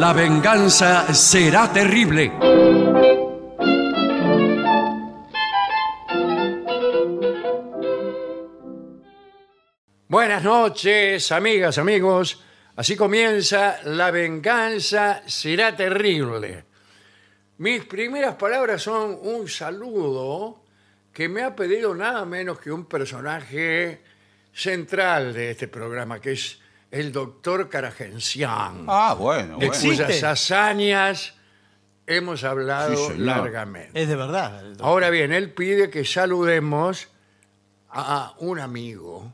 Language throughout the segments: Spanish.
la venganza será terrible. Buenas noches, amigas, amigos. Así comienza La venganza será terrible. Mis primeras palabras son un saludo que me ha pedido nada menos que un personaje central de este programa, que es el doctor Caragencián, Ah, bueno, cuyas hazañas hemos hablado largamente. Es de verdad. Ahora bien, él pide que saludemos a un amigo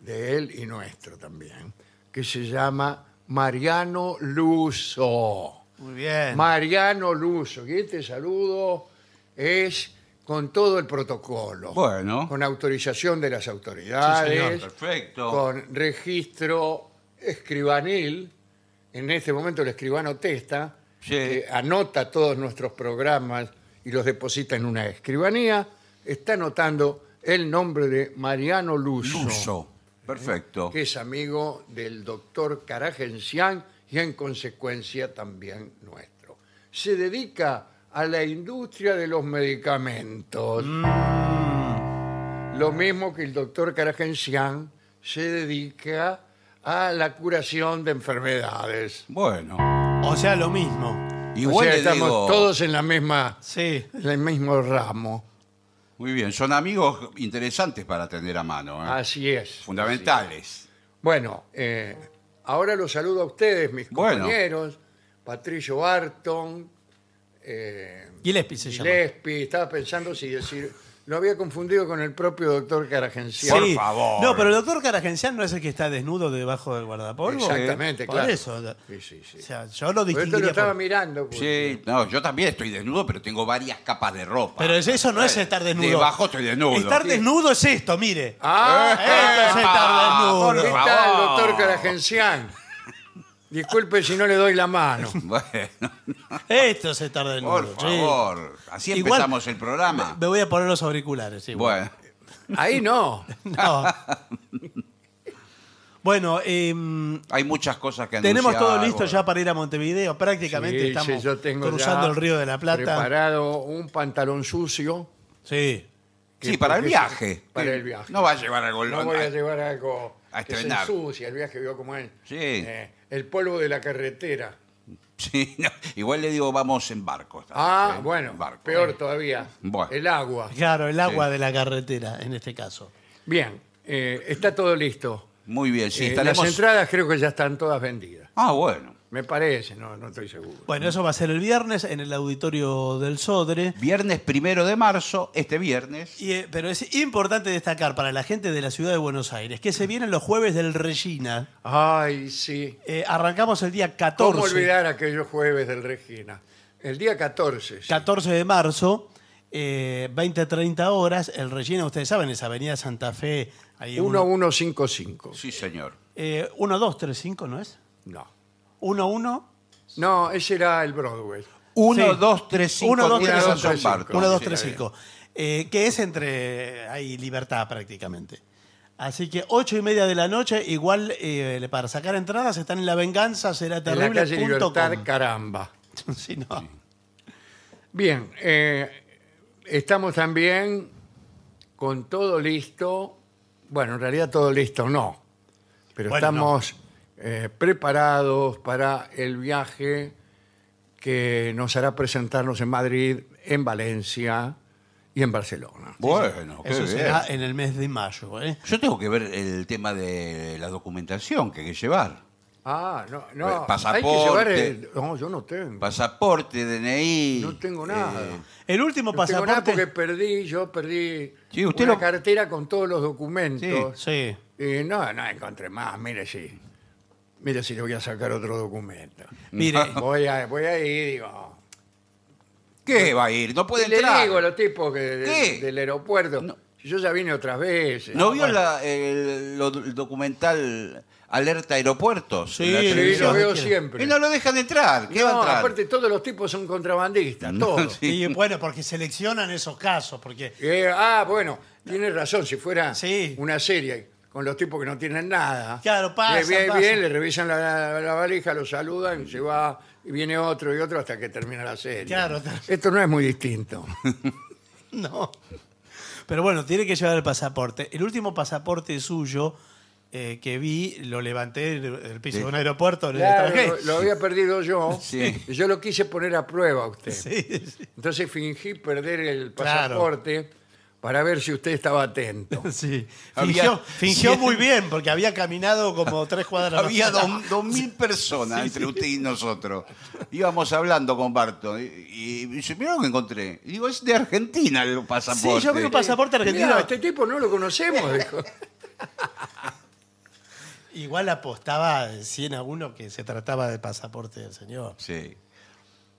de él y nuestro también, que se llama Mariano Luso. Muy bien. Mariano Luso, Y este saludo es con todo el protocolo. Bueno. Con autorización de las autoridades. Sí, señor, perfecto. Con registro escribanil. En este momento el escribano Testa eh, anota todos nuestros programas y los deposita en una escribanía. Está anotando el nombre de Mariano Luso. perfecto. Que es amigo del doctor Carajencián y en consecuencia también nuestro. Se dedica a la industria de los medicamentos. Mm. Lo mismo que el doctor Karajensian se dedica a la curación de enfermedades. Bueno. O sea, lo mismo. y Igual estamos todos en la misma, Sí. en el mismo ramo. Muy bien, son amigos interesantes para tener a mano. ¿eh? Así es. Fundamentales. Bueno, eh, ahora los saludo a ustedes, mis compañeros, Patricio Barton, eh, Gillespie se llama. Gillespie, estaba pensando si decir... Lo había confundido con el propio doctor Caragencián. Por favor. No, pero el doctor Caragencián no es el que está desnudo debajo del guardapolvo. Exactamente, claro. Por eso. Sí, sí, sí. O sea, yo lo distinguiría. Pero estaba mirando. Pues. Sí, no, yo también estoy desnudo, pero tengo varias capas de ropa. Pero eso no es eh, estar desnudo. Debajo estoy desnudo. Estar desnudo es esto, mire. Ah, esto es estar ah, desnudo. ¿Por está el doctor Caragencián? Disculpe si no le doy la mano. Bueno, Esto se tarda en por favor. Así empezamos el programa. Me voy a poner los auriculares. Bueno, Ahí no. No. bueno, em, hay muchas cosas que tenemos todo listo ya para ir a Montevideo. Prácticamente estamos cruzando el río de la Plata. Preparado un pantalón sucio. Sí. Sí, para el viaje. Para el viaje. No va a llevar algo. No voy a llevar algo Ah, el viaje vio como él, Sí. Eh, el polvo de la carretera. Sí, igual le digo, vamos en barco. Ah, bueno, peor todavía. El agua. Claro, el agua de la carretera, en este caso. Bien, eh, está todo listo. Muy bien, sí, Eh, las entradas creo que ya están todas vendidas. Ah, bueno. Me parece, no, no estoy seguro. Bueno, eso va a ser el viernes en el auditorio del Sodre. Viernes primero de marzo, este viernes. Eh, pero es importante destacar para la gente de la ciudad de Buenos Aires que se vienen los jueves del Regina. Ay, sí. Eh, arrancamos el día 14. ¿Cómo olvidar aquellos jueves del Regina? El día 14. 14 de marzo. 20-30 eh, horas, el Regina, ustedes saben, es Avenida Santa Fe. Ahí 1155. Uno... Sí, señor. 1235, ¿no es? No. 1, 1. No, ese era el Broadway. 1, 2, 3, 5. 1, 2, 3, 5. 1, Que es entre. Hay libertad prácticamente. Así que 8 y media de la noche, igual eh, para sacar entradas están en la venganza, será terrible. En la calle Libertad, caramba. no. Bien, eh, estamos también con todo listo. Bueno, en realidad todo listo no, pero estamos eh, preparados para el viaje que nos hará presentarnos en Madrid, en Valencia y en Barcelona. Bueno, Eso será en el mes de mayo. ¿eh? Yo tengo que ver el tema de la documentación que hay que llevar. Ah, no, no. Pues, pasaporte. No, yo no tengo. Pasaporte, DNI. No tengo nada. Eh, el último pasaporte. porque perdí, yo perdí Sí, usted una cartera con todos los documentos. Sí. Sí. Y no, no encontré más, mire, sí mire si le voy a sacar otro documento. Mire, Voy a, voy a ir, digo. ¿qué va a ir? No puede entrar. Le digo a los tipos del aeropuerto. Yo ya vine otras veces. ¿No vio el, documental Alerta Aeropuerto? Sí, lo veo siempre. Y no lo dejan entrar. No, aparte todos los tipos son contrabandistas, todos. Y bueno, porque seleccionan esos casos, porque eh, ah, bueno, tienes razón, si fuera una serie con los tipos que no tienen nada. Claro, pasa. Le bien, bien, le revisan la, valija, lo saludan, se va, y viene otro y otro hasta que termina la serie. Claro, Esto no es muy distinto. no. Pero bueno, tiene que llevar el pasaporte. El último pasaporte suyo eh, que vi, lo levanté del piso de un aeropuerto. lo, había perdido yo. yo lo quise poner a prueba a usted. Sí, Entonces fingí perder el pasaporte para ver si usted estaba atento. Sí. Fingió, muy bien porque había caminado como tres cuadras. Había dos, mil personas entre usted y nosotros. Íbamos hablando con Barton y, dice, mira lo que encontré. digo, es de Argentina el pasaporte. Sí, yo un pasaporte argentino. este tipo no lo conocemos, Igual apostaba 100 a uno que se trataba de pasaporte del señor. Sí.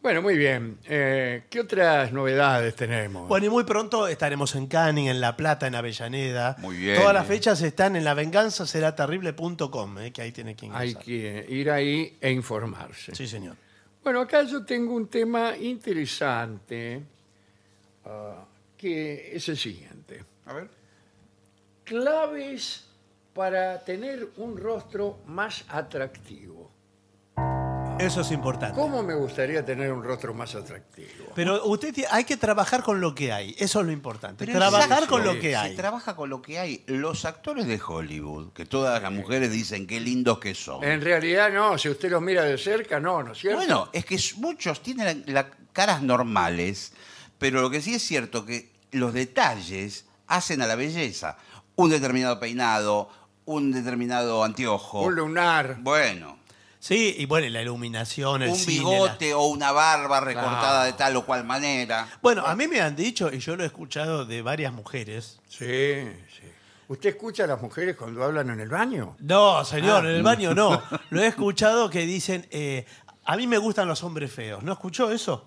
Bueno, muy bien. Eh, ¿Qué otras novedades tenemos? Bueno, y muy pronto estaremos en Canning, en La Plata, en Avellaneda. Muy bien. Todas las fechas están en lavenganzaseraterrible.com, eh, que ahí tiene que ingresar. Hay que ir ahí e informarse. Sí, señor. Bueno, acá yo tengo un tema interesante ah, que es el siguiente. A ver. Claves para tener un rostro más atractivo. Eso es importante. ¿Cómo me gustaría tener un rostro más atractivo? Pero usted hay que trabajar con lo que hay. Eso es lo importante. trabajar con lo que hay. Si trabaja con lo que hay. Los actores de Hollywood, que todas las mujeres dicen qué lindos que son. En realidad no, si usted los mira de cerca, no, ¿no es cierto? Bueno, es que muchos tienen las caras normales, pero lo que sí es cierto que los detalles hacen a la belleza. Un determinado peinado, un determinado anteojo. un lunar. Bueno, Sí, y bueno, la iluminación, el un bigote o una barba recortada de tal o cual manera. Bueno, a mí me han dicho, y yo lo he escuchado de varias mujeres. Sí, sí. ¿Usted escucha a las mujeres cuando hablan en el baño? No, señor, en el ah. baño no. Lo he escuchado que dicen, eh, a mí me gustan los hombres feos. ¿No escuchó eso?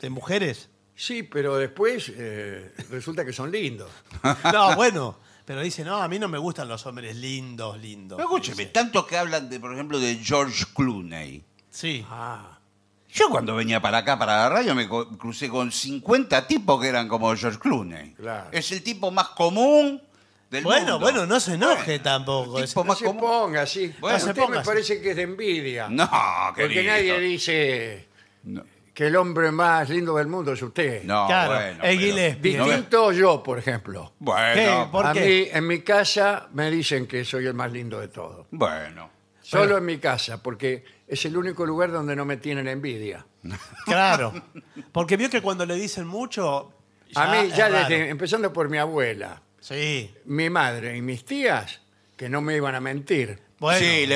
¿De mujeres? Sí, pero después eh, resulta que son lindos. No, bueno, pero dice, no, a mí no me gustan los hombres lindos, lindos. escúcheme, tantos tanto que hablan, de, por ejemplo, de George Clooney. Sí. Ah. Yo cuando venía para acá, para la radio, me crucé con 50 tipos que eran como George Clooney. Claro. Es el tipo más común del mundo. Bueno, bueno, no se enoje tampoco. tampoco. El tipo más se ponga así. Bueno, no me parece que es de envidia. No, querido. Porque nadie dice... No que el hombre más lindo del mundo es usted. No, bueno. Distinto yo, por ejemplo. Bueno, a mí, en mi casa, me dicen que soy el más lindo de todos. bueno. Solo en mi casa, porque es el único lugar donde no me tienen envidia. Claro. Porque vio que cuando le dicen mucho. a mí, ya desde, empezando por mi abuela, Sí. mi madre y mis tías, que no me iban a mentir. Bueno, sí,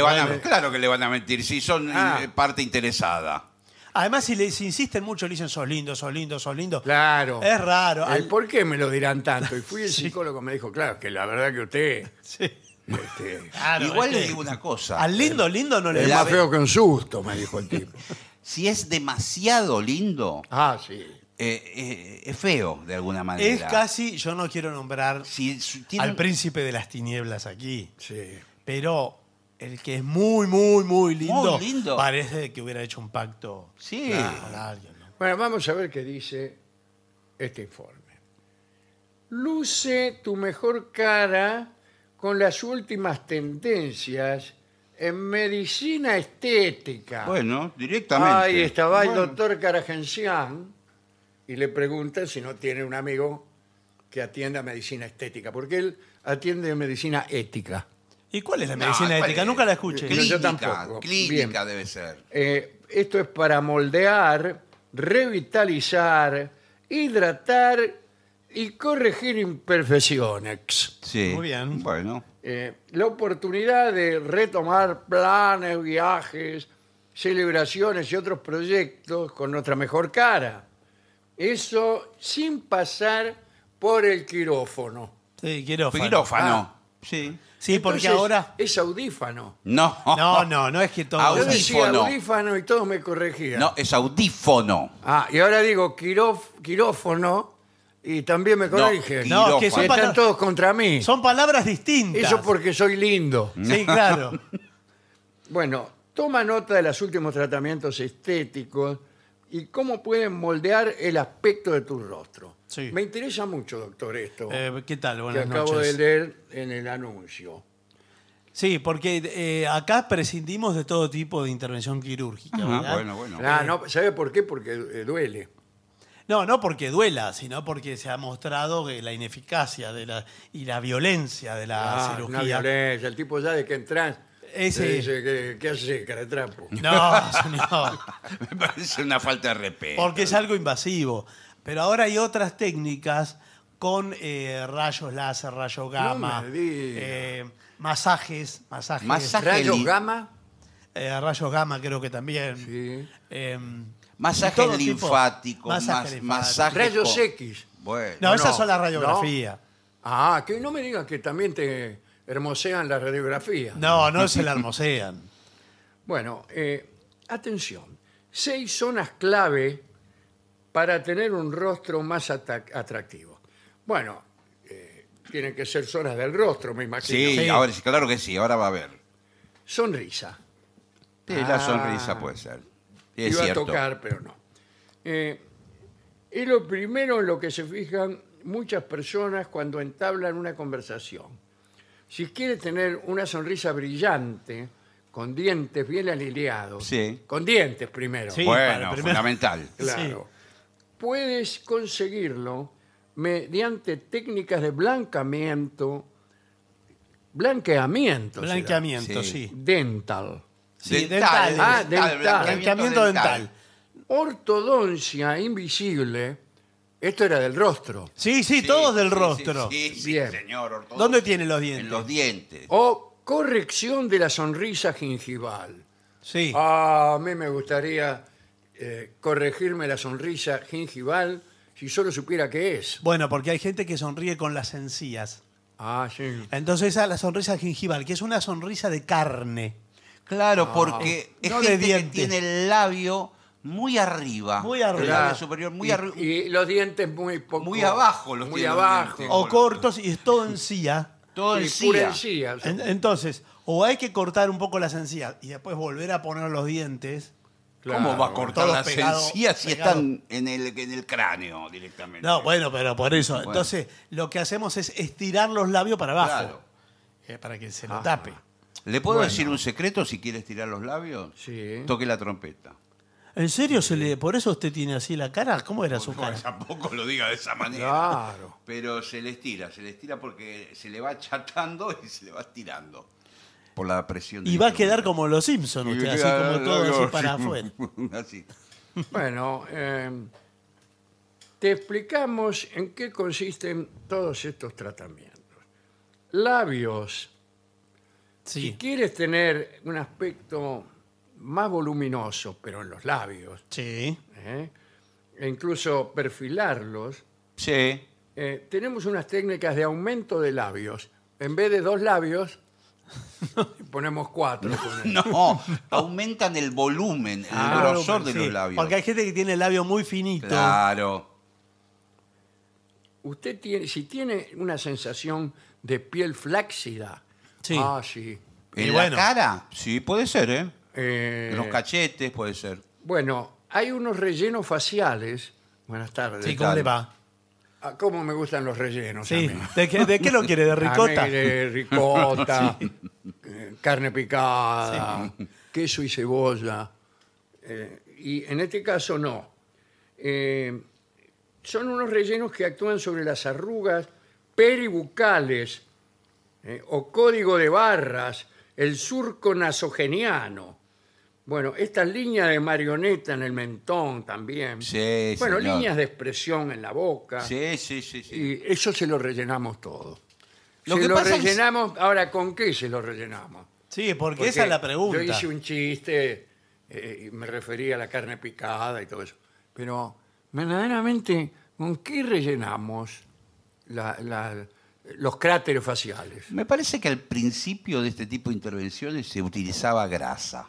claro que le van a mentir, si son ah. eh, parte interesada. Además, si les insisten mucho, le dicen, sos lindo, sos lindo, sos lindo. Claro. Es raro. ¿Por qué me lo dirán tanto? Y fui el psicólogo, me dijo, claro, que la verdad que usted... Este, Igual le digo una cosa. Al lindo, eh, lindo no le es más feo que un susto, me dijo el tipo. Si es demasiado lindo, Ah, sí. Eh, eh, es feo de alguna manera. Es casi, yo no quiero nombrar al príncipe de las tinieblas aquí, sí. pero el que es muy, muy, muy lindo, Muy lindo. parece que hubiera hecho un pacto Sí. con alguien. Bueno, vamos a ver qué dice este informe. Luce tu mejor cara con las últimas tendencias en medicina estética. Bueno, directamente. Ahí estaba el doctor Caragencián y le pregunta si no tiene un amigo que atienda medicina estética, porque él atiende medicina ética. ¿Y cuál es la medicina ética? Nunca la escuché. Clínica, debe ser. Eh, esto es para moldear, revitalizar, hidratar y corregir imperfecciones. Sí. Muy bien. Bueno. Eh, la oportunidad de retomar planes, viajes, celebraciones y otros proyectos con nuestra mejor cara. Eso sin pasar por el quirófano. Sí, quirófano. Quirófano. Ah. sí. Sí, porque ahora. Es audífano. No. No, no, es que todo. Yo decía Audífono. y todos me corregían. No, es audífono. Ah, y ahora digo quirófono y también me corrigen. No, es que son, Están todos contra mí. son palabras distintas. Eso porque soy lindo. Sí, claro. Bueno, toma nota de los últimos tratamientos estéticos y cómo pueden moldear el aspecto de tu rostro. Me interesa mucho, doctor, esto eh, ¿Qué tal? que acabo de leer en el anuncio. Sí, porque eh, acá prescindimos de todo tipo de intervención quirúrgica. Ah, bueno, bueno. Ah, ¿Sabe por qué? Porque eh, duele. No, no porque duela, sino porque se ha mostrado la ineficacia de la, y la violencia de la Ah, la cirugía. violencia. El tipo ya de que entras, Ese- ¿qué, qué hace, no, señor. Me parece una falta de respeto. Porque es algo invasivo. Pero ahora hay otras técnicas con eh, rayos láser, rayo gamma, eh, masajes, masajes. ¿Rayo gamma? Eh, rayos gamma creo que también. Masajes em, linfáticos. Masaje linfático, Rayos X. Bueno, no, esas son las radiografías. Ah, que no me digan que también te hermosean la radiografía. No, no se la hermosean. Bueno, atención. Seis zonas clave para tener un rostro más atractivo. Bueno, eh, tienen que ser zonas del rostro, me imagino. Sí, ahora claro que sí, ahora va a ver. Sonrisa. la ah. sonrisa puede ser. Iba a tocar, pero no. Eh, es lo primero en lo que se fijan muchas personas cuando entablan una conversación. Si quiere tener una sonrisa brillante, con dientes bien alineados, con dientes primero, bueno, fundamental. claro, puedes conseguirlo mediante técnicas de blanqueamiento, blanqueamiento, Blanqueamiento, sí. dental, Sí, dental. Ah, dental. Blanqueamiento dental. ortodoncia invisible. Esto era del rostro. Sí, sí, todos del rostro. Sí, sí, señor. ¿Dónde tiene los dientes? En los dientes. O corrección de la sonrisa gingival. Sí. Ah, a mí me gustaría eh, corregirme la sonrisa gingival si solo supiera qué es. Bueno, porque hay gente que sonríe con las encías. Ah, sí. Entonces la sonrisa gingival, que es una sonrisa de carne. Claro, ah. porque es que tiene el labio muy arriba. Muy arriba. superior muy Y- arriba. Y, los dientes muy poco- Muy abajo los Muy abajo. O cortos y es todo encía. Todo encía. entonces, o hay que cortar un poco las encías y después volver a poner los dientes, ¿Cómo va a cortar las encías si están en el, en el cráneo directamente? No, bueno, pero por eso. Entonces, lo que hacemos es estirar los labios para abajo. Claro. Eh, para que se lo tape. ¿Le puedo decir un secreto si quiere estirar los labios? Sí. Toque la trompeta. ¿En serio? se le, ¿Por eso usted tiene así la cara? ¿Cómo era su no, cara? Tampoco lo diga de esa manera. Claro. Pero se le estira, se le estira porque se le va achatando y se le va estirando la presión. Y va a quedar como los Simpson usted, así como todo así para afuera. Bueno, em, te explicamos en qué consisten todos estos tratamientos. Labios. Si quieres tener un aspecto más voluminoso, pero en los labios, Sí. ¿eh? e incluso perfilarlos, Sí. Eh, tenemos unas técnicas de aumento de labios. En vez de dos labios, ponemos cuatro. No, aumentan el volumen, el ah, grosor de los labios. Porque hay gente que tiene el labio muy finito. Claro. Usted tiene, si tiene una sensación de piel flácida, Sí. ah, sí. ¿En la cara? Sí, puede ser, ¿eh? eh los cachetes puede ser. bueno, hay unos rellenos faciales. Buenas tardes. ¿Y ¿cómo le va? Ah, ¿Cómo me gustan los rellenos? ¿De qué, lo quiere? ¿De de ricota, carne picada, queso y cebolla. Eh, y en este caso no. Eh, son unos rellenos que actúan sobre las arrugas peribucales eh, o código de barras, el surco nasogeniano. Bueno, estas líneas de marioneta en el mentón también. Sí, bueno, líneas de expresión en la boca. sí, sí, sí. Y eso se lo rellenamos todo. Lo que lo rellenamos, ahora, ¿con qué se lo rellenamos? Sí, porque, esa es la pregunta. Yo hice un chiste, eh, y me refería a la carne picada y todo eso. Pero, verdaderamente, ¿con qué rellenamos los cráteres faciales? Me parece que al principio de este tipo de intervenciones se utilizaba grasa.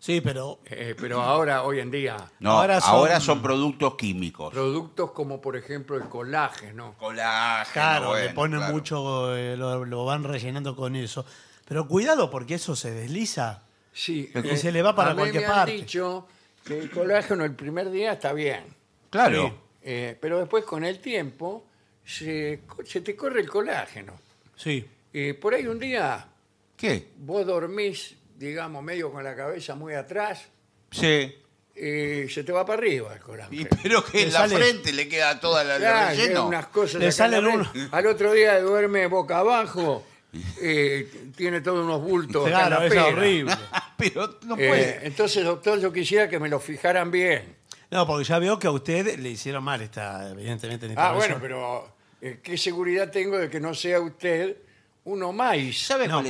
Sí, pero eh, pero ahora, hoy en día, ahora son, productos químicos. productos como por ejemplo el colágeno. Colágeno. claro, le ponen mucho, eh, lo, van rellenando con eso. Pero cuidado porque eso se desliza. Sí, Y eh, se le va para cualquier me han parte. dicho que el colágeno el primer día está bien, Claro. pero después con el tiempo se, se te corre el colágeno. Sí. Y por ahí un día ¿Qué? vos dormís digamos, medio con la cabeza muy atrás Sí. se te va para arriba el corazón. Y, pero que en la frente le queda toda la, relleno. unas cosas Le uno- Al otro día duerme boca abajo, eh, tiene todos unos bultos. Claro, es horrible. Pero no eh, entonces, doctor, yo quisiera que me lo fijaran bien. No, porque ya veo que a usted le hicieron mal esta, evidentemente. Ah, bueno, pero eh, ¿qué seguridad tengo de que no sea usted uno más. ¿Y no, es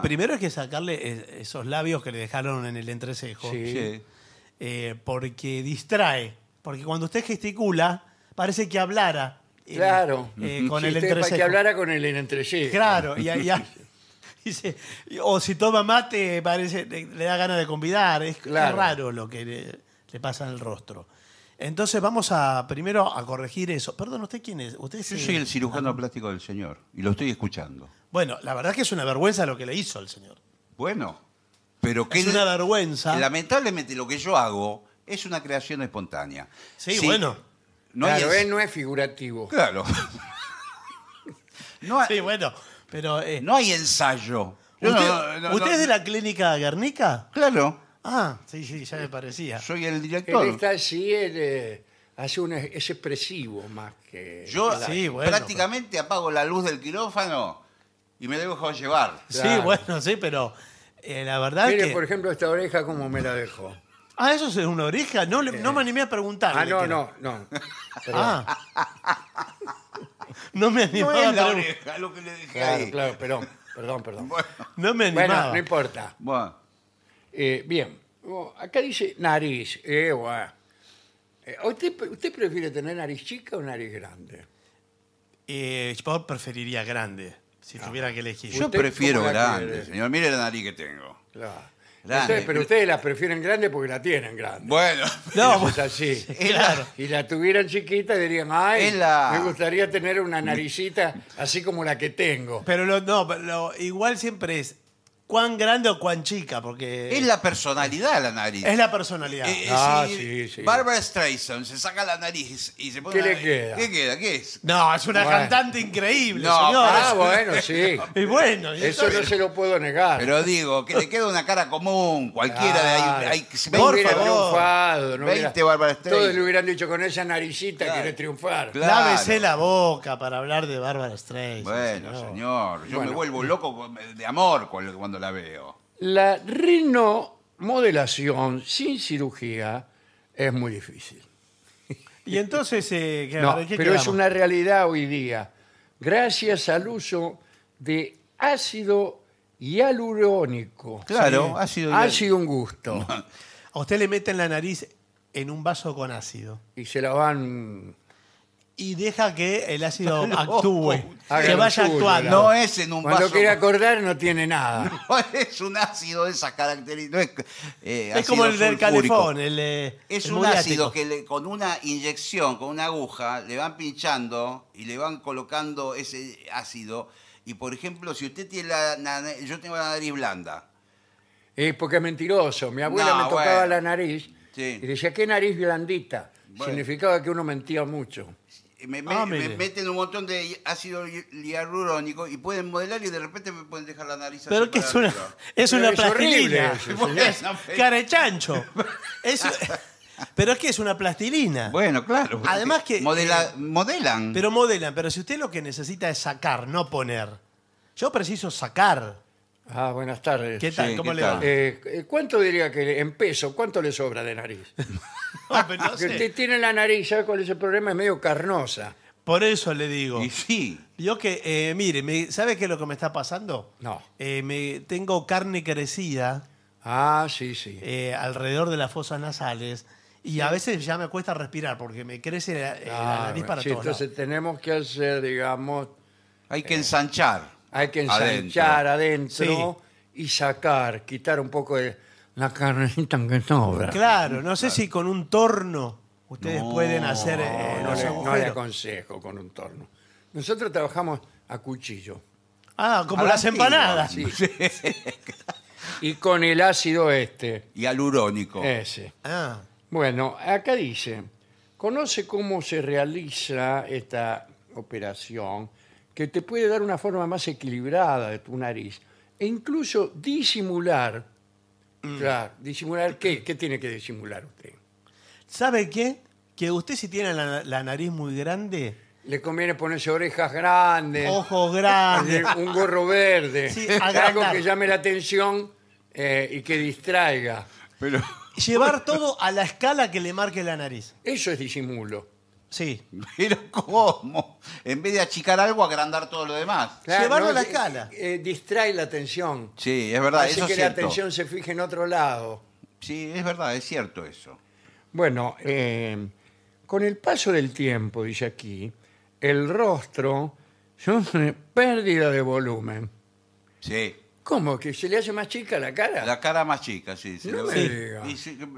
primero, que sacarle esos labios que le dejaron en el entrecejo. Eh, porque distrae. Porque cuando usted gesticula, parece que hablara. Eh, claro. Eh, con el que hablara con el entrecejo. Claro, y, o si toma mate, parece, le, da ganas de convidar. Es, raro lo que le, pasa en el rostro. Entonces vamos a primero a corregir eso. Perdón, ¿usted quién es? ¿Usted es, Yo soy el cirujano plástico del señor y lo estoy escuchando. Bueno, la verdad es que es una vergüenza lo que le hizo al señor. Bueno, pero que... Es una vergüenza. Lamentablemente lo que yo hago es una creación espontánea. Sí, bueno. No él no es figurativo. Claro. No Sí, bueno. Pero. Eh, no hay ensayo. ¿Usted, es de la clínica Guernica? Claro, Ah, sí, sí, ya me parecía. soy el director. Él está así, eh, hace un, es expresivo más que... Yo prácticamente apago la luz del quirófano y me dejo llevar. Sí, bueno, sí, pero eh, la verdad Mire, que... por ejemplo, esta oreja, ¿cómo me la dejó? Ah, eso es una oreja. No, me eh. animé a preguntar. Ah, no, no, no. Ah. No me animaba. a es la oreja lo que le dejé Claro, claro, perdón, perdón, perdón. no me Bueno, no importa. bueno, Eh, bien, oh, acá dice nariz. Eh, eh ¿usted, ¿Usted prefiere tener nariz chica o nariz grande? Eh, yo preferiría grande si tuviera que elegir. Yo prefiero grande, señor. Mire la nariz que tengo. Claro. pero ustedes las prefieren grande porque la tienen grande. Bueno, No, pues así. claro. Y la tuvieran chiquita dirían, ay, me gustaría tener una naricita así como la que tengo. Pero no, igual siempre es cuán grande o cuán chica, porque... Es la personalidad la nariz. Es la personalidad. Eh, eh, ah, sí, sí. Barbara Streisand se saca la nariz y se pone... ¿Qué le queda? ¿Qué queda? ¿Qué es? No, es una cantante increíble, No, señor. Ah, bueno, sí. Y bueno, Eso no se lo puedo negar. Pero digo, que le queda una cara común, cualquiera de ahí. hay- por favor. 20 Bárbara Streisand. Todos le hubieran dicho con esa naricita quiere triunfar. Lávese la boca para hablar de Bárbara Streisand. Bueno, señor. Yo me vuelvo loco de amor cuando la veo. La rinomodelación sin cirugía es muy difícil. Y entonces, eh, pero es una realidad hoy día. Gracias al uso de ácido hialurónico. Claro, ácido. Ha sido un gusto. A usted le meten la nariz en un vaso con ácido. Y se la van y deja que el ácido actúe, que vaya actuando. No es en un Cuando quiere acordar no tiene nada. es un ácido de esas características. es eh, como el del calefón, el eh, Es un ácido que con una inyección, con una aguja, le van pinchando y le van colocando ese ácido. Y por ejemplo, si usted tiene la, yo tengo la nariz blanda. Es porque es mentiroso. Mi abuela me tocaba la nariz y decía, qué nariz blandita. Significaba que uno mentía mucho me, ah, meten un montón de ácido hialurónico y pueden modelar y de repente me pueden dejar la nariz Pero que es una, es una plastilina. cara chancho. pero es que es una plastilina. Bueno, claro. Además que. Eh, modelan. Pero modelan. Pero si usted lo que necesita es sacar, no poner. Yo preciso sacar. Ah, buenas tardes. ¿Qué tal? ¿Cómo le va? Eh, ¿Cuánto diría que en peso, cuánto le sobra de nariz? pero usted tiene la nariz, con cuál es el problema? Es medio carnosa. Por eso le digo. Y sí. Yo que, eh, mire, ¿sabe qué es lo que me está pasando? No. Eh, me, tengo carne crecida Ah, sí, sí. Eh, alrededor de las fosas nasales y a veces ya me cuesta respirar porque me crece la, nariz para todos entonces tenemos que hacer, digamos, Hay que ensanchar. hay que ensanchar adentro, y sacar, quitar un poco de, la carnecita que sobra. Claro, no sé si con un torno ustedes pueden hacer eh, No, le, aconsejo con un torno. Nosotros trabajamos a cuchillo. ah, como las empanadas. sí. y con el ácido este, Y alurónico. ese. Ah, Bueno, acá dice, conoce cómo se realiza esta operación que te puede dar una forma más equilibrada de tu nariz e incluso disimular Mm. ¿disimular qué? tiene que disimular usted? ¿Sabe qué? Que usted si tiene la, nariz muy grande, Le conviene ponerse orejas grandes, ojos grandes, un gorro verde, algo que llame la atención eh, y que distraiga. Pero llevar todo a la escala que le marque la nariz. Eso es disimulo. Sí. Pero ¿cómo? En vez de achicar algo, agrandar todo lo demás. Llevarlo a la escala. Eh, eh, distrae la atención. Sí, es verdad, eso es cierto. la atención se fije en otro lado. Sí, es verdad, es cierto eso. Bueno, eh, con el paso del tiempo, dice aquí, el rostro sufre pérdida de volumen. Sí. ¿Cómo? ¿Que se le hace más chica la cara? La cara más chica, sí.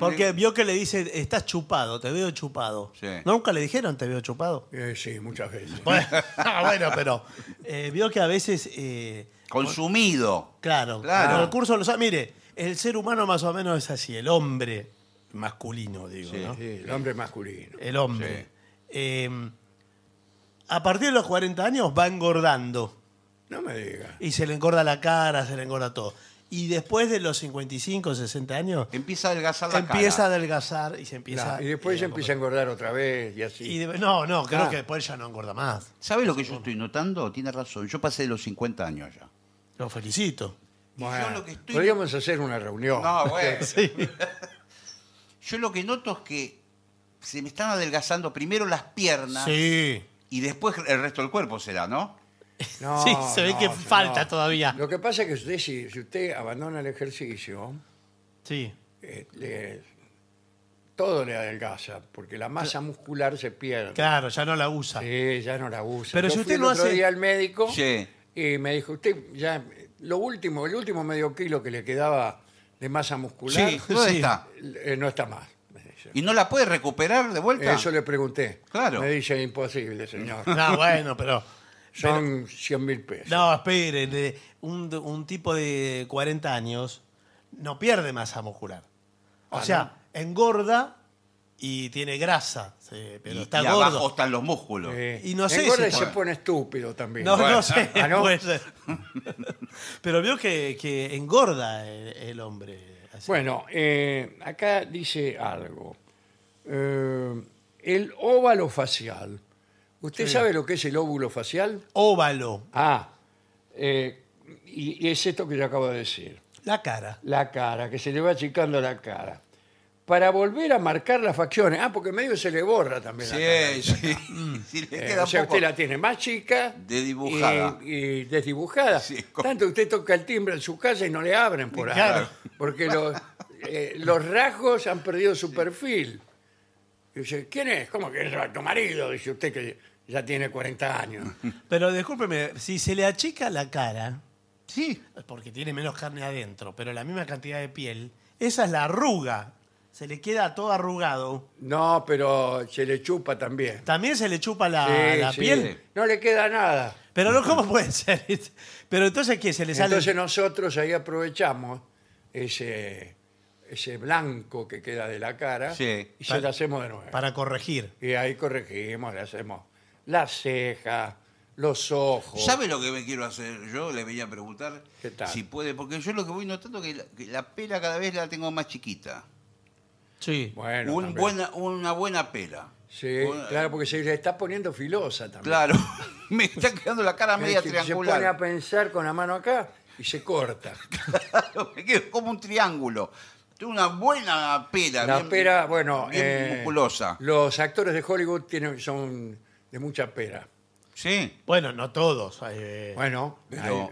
Porque vio que le dice, estás chupado, te veo chupado. Nunca le dijeron, te veo chupado. Eh, sí, muchas veces. Ah, bueno, pero eh, vio que a veces, eh, Consumido. claro, Claro. el curso lo sabe. Mire, el ser humano más o menos es así, el hombre masculino, digo, ¿no? el hombre masculino. El hombre. a partir de los 40 años va engordando. No me digas. Y se le engorda la cara, se le engorda todo. Y después de los 55, 60 años... Empieza a adelgazar la cara. Empieza a adelgazar y se empieza... a... y después ya empieza a engordar otra vez y así. no, no, creo que después ya no engorda más. ¿Sabes lo que yo estoy notando? Tiene razón. Yo pasé de los 50 años ya. Lo felicito. Bueno, Podríamos hacer una reunión. No, Yo lo que noto es que se me están adelgazando primero las piernas y después el resto del cuerpo será, ¿no? No, sí, se ve que falta todavía. Lo que pasa es que usted, si, usted abandona el ejercicio, Sí. Eh, todo le adelgaza, porque la masa muscular se pierde. Claro, ya no la usa. Sí, ya no la usa. Pero si usted no otro hace- día al médico y me dijo, usted ya, lo último, el último medio kilo que le quedaba de masa muscular ¿dónde está? Eh, no está más. ¿Y no la puede recuperar de vuelta? Eso le pregunté. Claro. Me dice, imposible, señor. No, ah, bueno, pero son 100 mil pesos. No, espere, un, tipo de 40 años no pierde masa muscular. O ah, sea, engorda y tiene grasa, pero abajo están los músculos. Y no sé si- y se pone estúpido también. No, no sé. Ah, pero veo que, engorda el, hombre. Bueno, eh, acá dice algo. Eh, el óvalo facial ¿Usted sabe lo que es el óvulo facial? Óvalo, Ah, eh, y, es esto que yo acabo de decir. la cara. La cara, que se le va achicando la cara. Para volver a marcar las facciones. Ah, porque medio se le borra también la Sí, sí, mm, eh, o sea, usted la tiene más chica. Desdibujada. Y, desdibujada. Sí, Tanto usted toca el timbre en su casa y no le abren por Claro. Porque los, eh, los rasgos han perdido su perfil. Y dice, ¿quién es? ¿Cómo que es tu marido? Dice usted que ya tiene 40 años. Pero discúlpeme, si se le achica la cara, sí, porque tiene menos carne adentro, pero la misma cantidad de piel, esa es la arruga. Se le queda todo arrugado. No, pero se le chupa también. También se le chupa la, piel. No le queda nada. Pero no, ¿cómo puede ser? Pero entonces, ¿qué? Se le sale. Entonces nosotros ahí aprovechamos ese, ese blanco que queda de la cara y se lo hacemos de nuevo. para corregir. Y ahí corregimos, le hacemos la cejas, los ojos. ¿Sabe lo que me quiero hacer yo? Le venía a preguntar si puede, porque yo lo que voy notando es que la, pela cada vez la tengo más chiquita. Sí. Bueno, buena, una buena pela. Sí, claro, porque se le está poniendo filosa también. Claro, me está quedando la cara media triangular. se pone a pensar con la mano acá y se corta. me quedo como un triángulo. Tengo una buena pela. La pela, bueno, eh, musculosa. Los actores de Hollywood tienen, son de mucha pera. Sí, Bueno, no todos. Eh, bueno,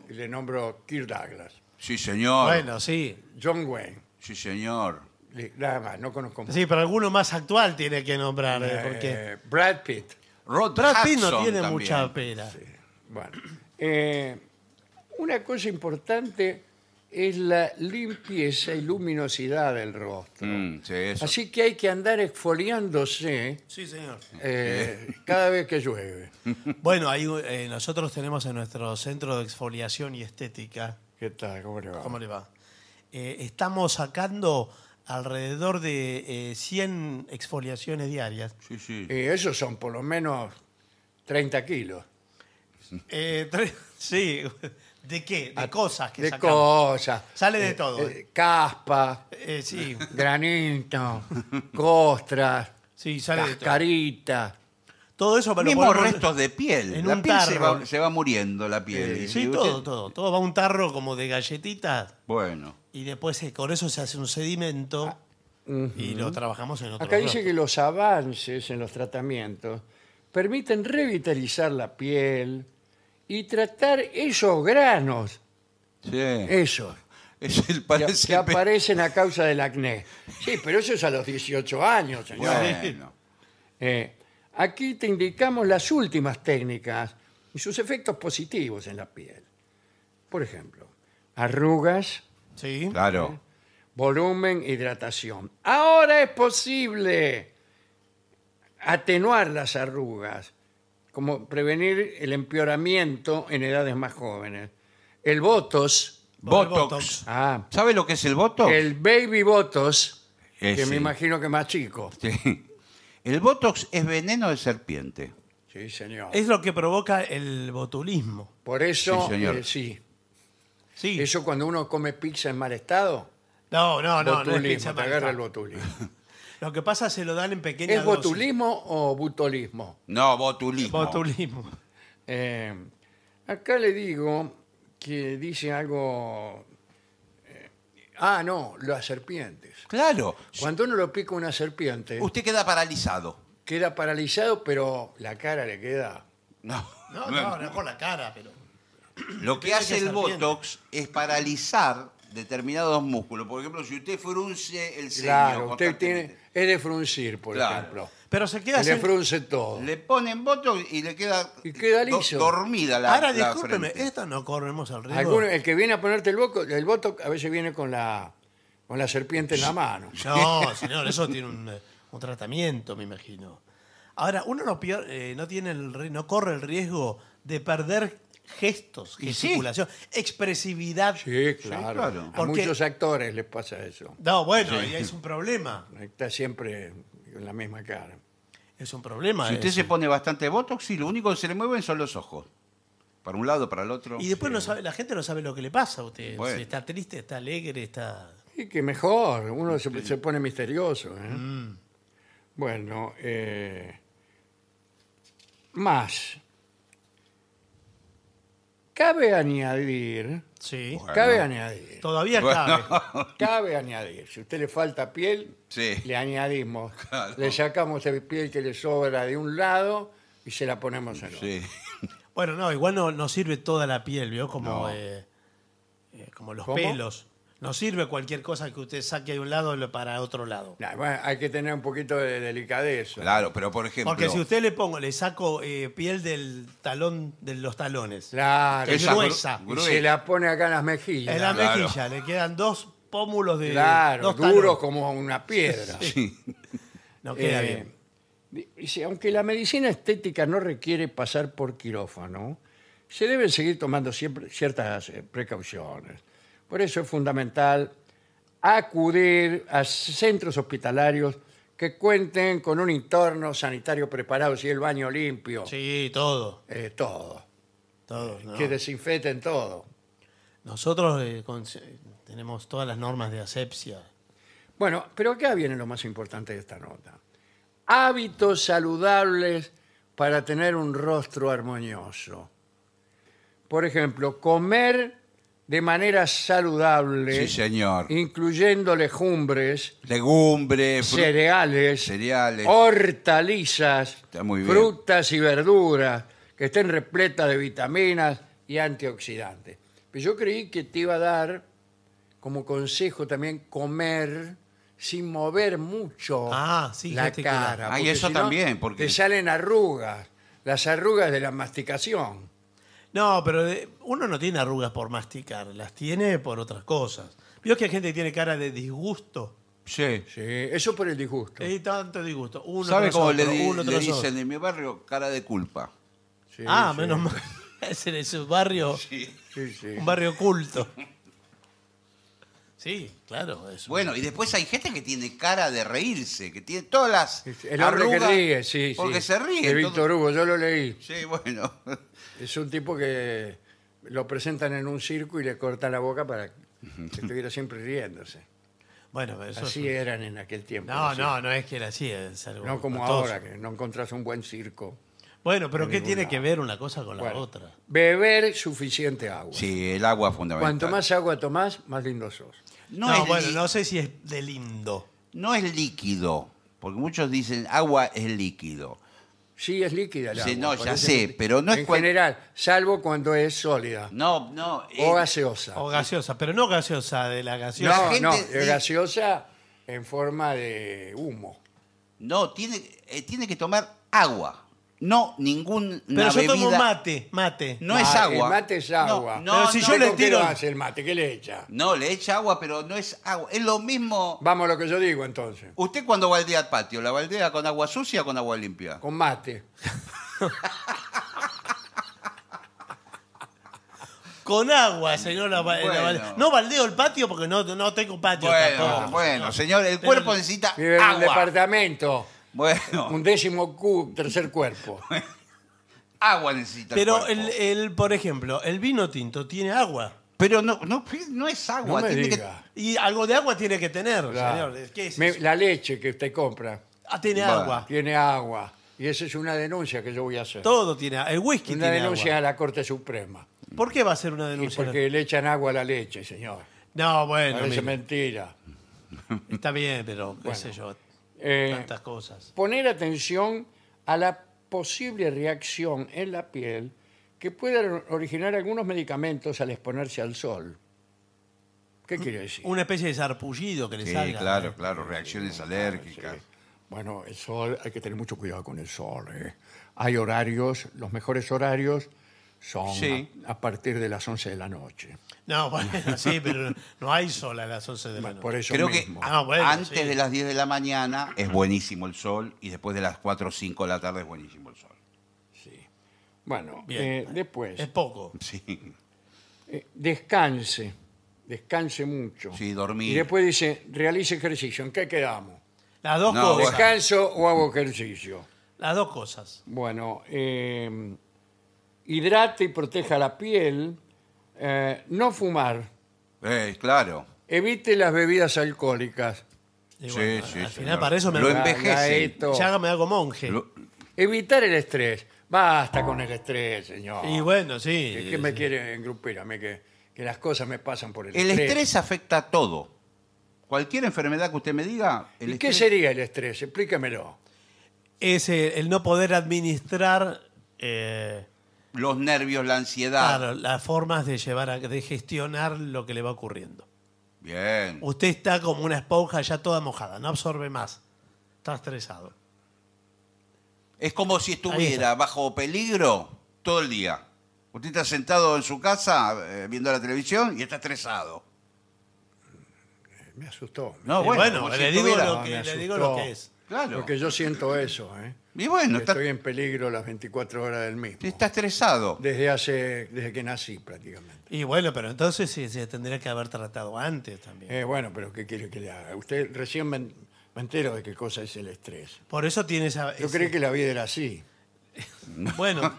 le nombro Kirk Douglas, sí, señor. Bueno, sí. John Wayne, Sí, señor. nada más, no conozco más. Sí, pero alguno más actual tiene que nombrar, eh, porque eh, Brad Pitt. Brad Pitt no tiene mucha pera. Bueno, una cosa importante es la limpieza y luminosidad del rostro. Mm, Así que hay que andar exfoliándose Sí, señor. Eh, cada vez que llueve. Bueno, ahí, eh, nosotros tenemos en nuestro centro de exfoliación y estética. ¿Qué tal? ¿Cómo le va? ¿Cómo le va? Eh, estamos sacando alrededor de 100 exfoliaciones diarias. Sí, sí. Y esos son por lo menos 30 kilos. sí, ¿De qué? De ah, cosas que de cosas. Sale de eh, todo. Eh, caspa, eh, granito, costras, sí, sale de todo. Todo eso pero Mismos restos de piel. en un se va, se va muriendo, la piel. Sí, todo, todo. Todo va a un tarro como de galletitas Bueno. y después con eso se hace un sedimento ah, y lo trabajamos en otro Acá dice que los avances en los tratamientos permiten revitalizar la piel, y tratar esos granos, esos, que, aparecen a causa del acné. Sí, pero eso es a los 18 años, señor. Eh, aquí te indicamos las últimas técnicas y sus efectos positivos en la piel. Por ejemplo, arrugas, Claro. Eh, volumen, hidratación. Ahora es posible atenuar las arrugas como prevenir el empeoramiento en edades más jóvenes. El botox. Botox. Ah. ¿Sabe lo que es el botox? El baby botox, eh, que me imagino que más chico. El botox es veneno de serpiente. Sí, señor. Es lo que provoca el botulismo. Por eso, sí. Eh, sí. Eso cuando uno come pizza en mal estado. No, no, no. Botulismo, no es agarra el botulismo. Lo que pasa se lo dan en pequeños ¿Es botulismo o butolismo? No, botulismo. Botulismo. Eh, acá le digo que dice algo... Eh, ah, no, las serpientes. Claro. Cuando uno lo pica una serpiente, Usted queda paralizado. queda paralizado, pero la cara le queda... No, No, mejor la cara, pero. Lo que hace el Botox es paralizar determinados músculos. Por ejemplo, si usted frunce el ceño. Claro, usted tiene, es de fruncir, por ejemplo. Pero se queda Le frunce todo. Le ponen botox y le queda, Y queda dormida la Ahora, discúlpeme, esto no corremos el riesgo. el que viene a ponerte el voto, el a veces viene con la, con la serpiente en la mano. No, señor, eso tiene un, tratamiento, me imagino. Ahora, uno no, eh, tiene el, no corre el riesgo de perder gestos, gesticulación, expresividad. Sí, claro. A muchos actores les pasa eso. No, bueno, es un problema. Está siempre en la misma cara. Es un problema. Si usted se pone bastante botox y lo único que se le mueven son los ojos. Para un lado, para el otro. Y después no sabe, la gente no sabe lo que le pasa a usted. Si está triste, está alegre, está... Y que mejor, uno se, pone misterioso. ¿eh? Mm. Bueno, eh, más. Cabe añadir, Sí. cabe añadir, Todavía cabe. cabe añadir. Si a usted le falta piel, le añadimos. Le sacamos el piel que le sobra de un lado y se la ponemos en otro. Bueno, no, igual no, nos sirve toda la piel, ¿vio? Como, eh, eh, como los pelos. No sirve cualquier cosa que usted saque de un lado para otro lado. hay que tener un poquito de delicadeza. Claro, pero por ejemplo. Porque si usted le pongo, le saco eh, piel del talón, de los talones. Claro, que es gruesa. Y se la pone acá en las mejillas. En las mejillas, le quedan dos pómulos de. Claro, duros como una piedra. No queda eh, bien. aunque la medicina estética no requiere pasar por quirófano, se deben seguir tomando siempre ciertas eh, precauciones por eso es fundamental acudir a centros hospitalarios que cuenten con un entorno sanitario preparado, si el baño limpio, Sí, todo. Eh, todo, que desinfecten todo. Nosotros eh, tenemos todas las normas de asepsia. Bueno, pero acá viene lo más importante de esta nota. Hábitos saludables para tener un rostro armonioso. Por ejemplo, comer de manera saludable, señor. incluyendo legumbres, Legumbres, cereales, Cereales. hortalizas, frutas y verduras que estén repletas de vitaminas y antioxidantes. Pero yo creí que te iba a dar como consejo también comer sin mover mucho ah, la cara. y eso también, porque- Te salen arrugas, las arrugas de la masticación. No, pero uno no tiene arrugas por masticar, las tiene por otras cosas. Vio que hay gente que tiene cara de disgusto. Sí. Sí, eso por el disgusto. Hay tanto disgusto. Uno ¿Sabe cómo le, dicen en mi barrio? Cara de culpa. Ah, menos mal. Es en ese barrio, sí, sí. un barrio oculto. Sí, claro, eso. Bueno, y después hay gente que tiene cara de reírse, que tiene todas las. El hombre que ríe, sí, Porque se ríe. De Víctor Hugo, yo lo leí. Sí, bueno. Es un tipo que lo presentan en un circo y le cortan la boca para que estuviera siempre riéndose. Bueno, eso así eran en aquel tiempo. No, no, no, es que era así. no como ahora, que no encontrás un buen circo. Bueno, pero ¿qué tiene que ver una cosa con la otra? Beber suficiente agua. Sí, el agua fundamental. Cuanto más agua tomás, más lindo sos. No, no bueno, no sé si es de lindo. No es líquido, porque muchos dicen agua es líquido. Sí, es líquida el no, ya sé, pero no es En general, salvo cuando es sólida No, no. o eh, gaseosa. O gaseosa, pero no gaseosa de la gaseosa. No, no, es eh, gaseosa en forma de humo. no, tiene, eh, tiene que tomar agua. No, ningún. Pero yo tomo mate, mate. No es agua. El mate es agua. No, Pero si yo le tiro- hace el mate? ¿Qué le echa? No, le echa agua, pero no es agua. Es lo mismo. Vamos a lo que yo digo entonces. Usted cuando baldea el patio, ¿la baldea con agua sucia o con agua limpia? Con mate. Con agua, señor. No baldeo el patio porque no, no tengo patio Bueno, señor, el cuerpo necesita Vive en el departamento. Bueno. Un décimo cu, tercer cuerpo. agua necesita. Pero el, el, por ejemplo, el vino tinto tiene agua. Pero no, no, es agua. Y algo de agua tiene que tener, señor. la leche que usted compra Ah, tiene agua. tiene agua. Y esa es una denuncia que yo voy a hacer. Todo tiene agua. El whisky una denuncia a la Corte Suprema. ¿Por qué va a ser una denuncia? porque le echan agua a la leche, señor. No, bueno, Es mentira. está bien, pero qué sé yo. Eh, tantas cosas. Poner atención a la posible reacción en la piel que puedan originar algunos medicamentos al exponerse al sol. ¿Qué quiere decir? Una especie de sarpullido que le claro, ¿eh? claro, reacciones alérgicas. Bueno, el sol, hay que tener mucho cuidado con el sol. ¿eh? Hay horarios, los mejores horarios son a partir de las 11 de la noche. No, sí, pero no hay sol a las 11 de la noche. Por eso Creo que ah, antes de las 10 de la mañana es buenísimo el sol y después de las 4 o 5 de la tarde es buenísimo el sol. Sí. Bueno, eh, después. Es poco. Sí. Eh, descanse, descanse mucho. Sí, dormir. Y después dice, realice ejercicio. ¿En qué quedamos? Las dos cosas. ¿Descanso o hago ejercicio? Las dos cosas. Bueno, eh, hidrate y proteja la piel. Eh, no fumar. Eh, claro. Evite las bebidas alcohólicas. Sí, sí, al final para eso me Lo envejece. ya me hago monje. Evitar el estrés. Basta con el estrés, señor. Y bueno, sí. ¿Qué, me quiere engrupir a Que, las cosas me pasan por el, el estrés afecta a todo. Cualquier enfermedad que usted me diga, ¿Y qué sería el estrés? Explíquemelo. Es el, no poder administrar eh, los nervios, la ansiedad. Claro, las formas de llevar, de gestionar lo que le va ocurriendo. Bien. Usted está como una esponja ya toda mojada, no absorbe más. Está estresado. Es como si estuviera bajo peligro todo el día. Usted está sentado en su casa eh, viendo la televisión y está estresado. Me asustó. No, bueno, le, digo lo que, que es. Claro. Porque yo siento eso, ¿eh? Y bueno, Estoy en peligro las 24 horas del mismo. está estresado. Desde hace, desde que nací prácticamente. Y bueno, pero entonces se tendría que haber tratado antes también. Eh, bueno, pero ¿qué quiere que le haga? Usted recién me, entero de qué cosa es el estrés. Por eso tiene esa... Yo creo que la vida era así. Bueno,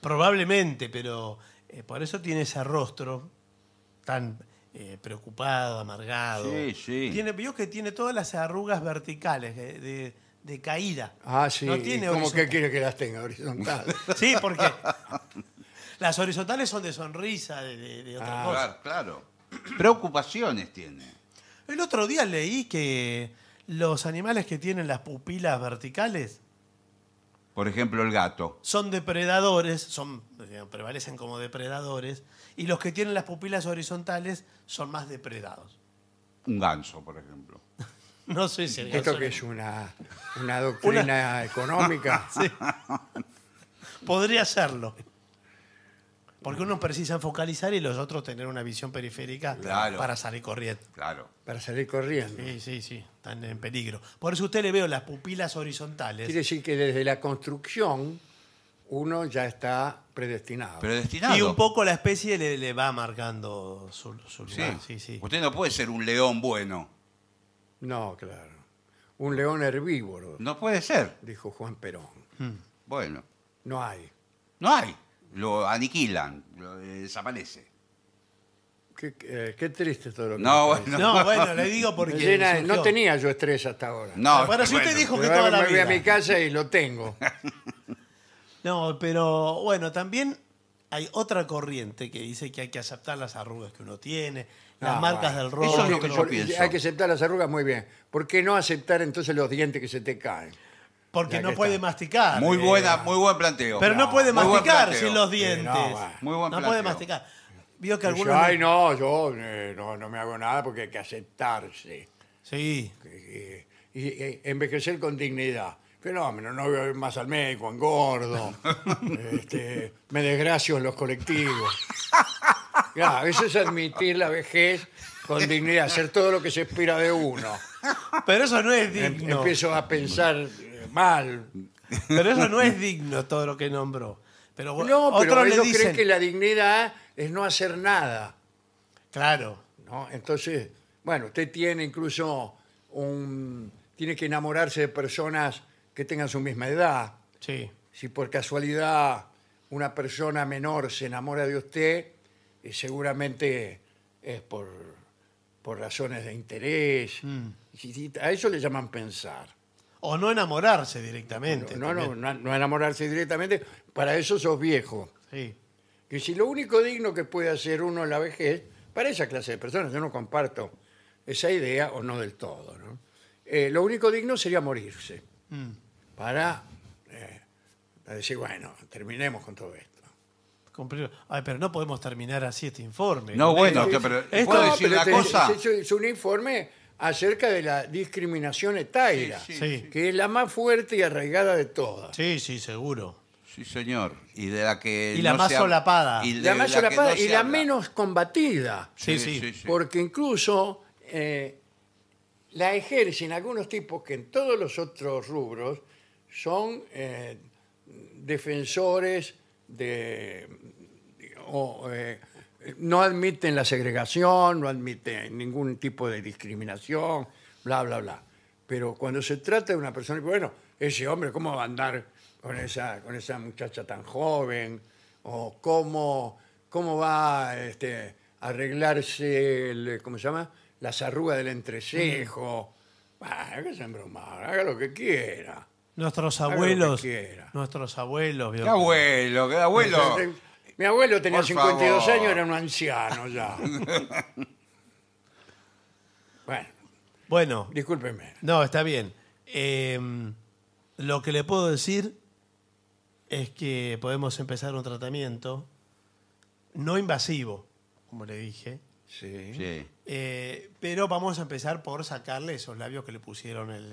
probablemente, pero eh, por eso tiene ese rostro tan eh, preocupado, amargado. Sí, sí. Tiene, vio que tiene todas las arrugas verticales, de, de caída. Ah, sí. No ¿Cómo que quiere que las tenga horizontales? sí, porque las horizontales son de sonrisa, de, otra ah. Claro, claro. Preocupaciones tiene. El otro día leí que los animales que tienen las pupilas verticales. Por ejemplo, el gato. Son depredadores, son, prevalecen como depredadores, y los que tienen las pupilas horizontales son más depredados. Un ganso, por ejemplo. No Esto que es una, una doctrina económica. Podría serlo. Porque uno precisa focalizar y los otros tener una visión periférica para salir corriendo. Claro. para salir corriendo. Sí, sí, sí, están en peligro. Por eso usted le veo las pupilas horizontales. Quiere decir que desde la construcción uno ya está predestinado. Y un poco la especie le, va marcando su, Usted no puede ser un león bueno. No, claro. Un león herbívoro, No puede ser. dijo Juan Perón. Hmm. Bueno, No hay. no hay. Lo aniquilan, desaparece. Eh, qué, triste todo lo que No, bueno. No, le digo porque. no tenía yo estrés hasta ahora. No, Pero ah, si usted dijo- que toda la me voy a mi casa y lo tengo. No, pero bueno, también hay otra corriente que dice que hay que aceptar las arrugas que uno tiene, las ah, marcas del rojo. Eso es lo que yo pienso. Hay que aceptar las arrugas muy bien. ¿Por qué no aceptar entonces los dientes que se te caen? Porque no puede masticar. Muy buena, muy buen planteo. Pero no, puede masticar sin los dientes. no, Muy buen planteo. No puede masticar. que Ay, no, yo eh, no, me hago nada porque hay que aceptarse. Sí. y envejecer con dignidad fenómeno, no veo más al médico, engordo, este, me desgracio en los colectivos. Ya, eso es admitir la vejez con dignidad, hacer todo lo que se espera de uno. Pero eso no es em, digno. Empiezo a pensar eh, mal. Pero eso no es digno todo lo que nombró. Pero No, pero ellos creen que la dignidad es no hacer nada. claro, ¿no? Entonces, bueno, usted tiene incluso un... Tiene que enamorarse de personas que tengan su misma edad. Sí. Si por casualidad una persona menor se enamora de usted, eh, seguramente es por, por razones de interés. Mm. A eso le llaman pensar. O no enamorarse directamente. No, no, no, enamorarse directamente. Para eso sos viejo. que si lo único digno que puede hacer uno en la vejez, para esa clase de personas, yo no comparto esa idea o no del todo, eh, lo único digno sería morirse. Mm. Eh, para decir, bueno, terminemos con todo esto. Ay, pero no podemos terminar así este informe. No, bueno, pero Es, un informe acerca de la discriminación etaira, que es la más fuerte y arraigada de todas. Sí, sí, seguro. Sí, señor. Y de la que. más solapada. y la menos combatida, Sí, sí. porque incluso eh, la ejercen algunos tipos que en todos los otros rubros son eh, defensores de... Eh, no admiten la segregación, no admiten ningún tipo de discriminación, bla, bla, bla. Pero cuando se trata de una persona, bueno, ese hombre, ¿cómo va a andar con esa, muchacha tan joven? ¿O cómo, va este, a arreglarse, ¿cómo se llama? Las arrugas del entrecejo. Bueno, que se haga lo que quiera. Nuestros abuelos. Nuestros abuelos. ¿Qué abuelo? ¿Qué abuelo? Mi abuelo tenía 52 años, era un anciano ya. bueno, Bueno, discúlpeme. no, está bien. Em, lo que le puedo decir es que podemos empezar un tratamiento no invasivo, como le dije, Sí. Eh, pero vamos a empezar por sacarle esos labios que le pusieron el.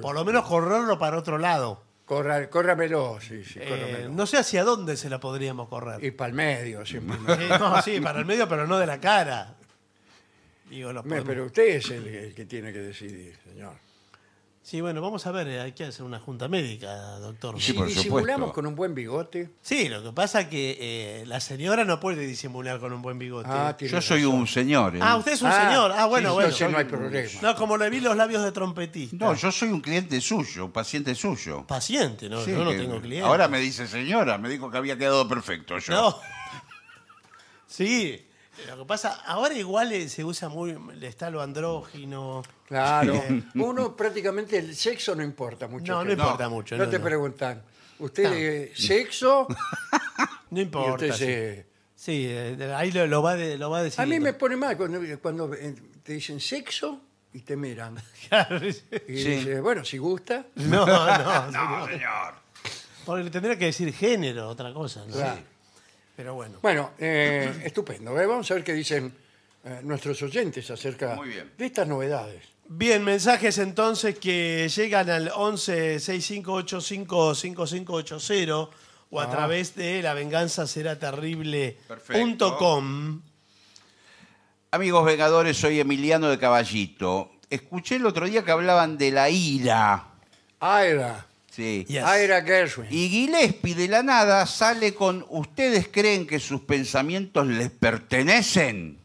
por lo menos correrlo para otro lado. Corra, córramelo, sí, sí, eh, no sé hacia dónde se la podríamos correr. Y para el medio, siempre. Eh, no, sí, para el medio, pero no de la cara. Digo, Pero usted es el que tiene que decidir, señor. Sí, bueno, vamos a ver, eh, hay que hacer una junta médica, doctor. Sí, disimulamos con un buen bigote. Sí, lo que pasa es que eh, la señora no puede disimular con un buen bigote. Ah, yo soy un señor. ¿eh? Ah, usted es un ah, señor. Ah, bueno, bueno. no hay problema. No, como le vi los labios de trompetista. No, yo soy un cliente suyo, un paciente suyo. Paciente, no, yo no tengo cliente. Ahora me dice señora, me dijo que había quedado perfecto yo. No. sí, lo que pasa, ahora igual eh, se usa muy, está lo andrógino. Claro. Eh, Uno prácticamente el sexo no importa mucho. No, no importa mucho. No, te preguntan. ¿Usted dice sexo? No importa. sí. Eh, ahí lo, va a decir A mí me pone mal cuando, te dicen sexo y te miran. Y dice, bueno, si gusta. No, no, señor. Porque le tendría que decir género, otra cosa. ¿no? Sí. Pero bueno. Bueno, eh, estupendo. ¿eh? Vamos a ver qué dicen eh, nuestros oyentes acerca de estas novedades. Bien, mensajes entonces que llegan al 11 6585 5580 o a ah. través de la Venganza lavenganzaseraterrible.com. Amigos Vengadores, soy Emiliano de Caballito. Escuché el otro día que hablaban de la ira. ira. Ah, Ah, y Gillespie de la nada sale con ¿Ustedes creen que sus pensamientos les pertenecen?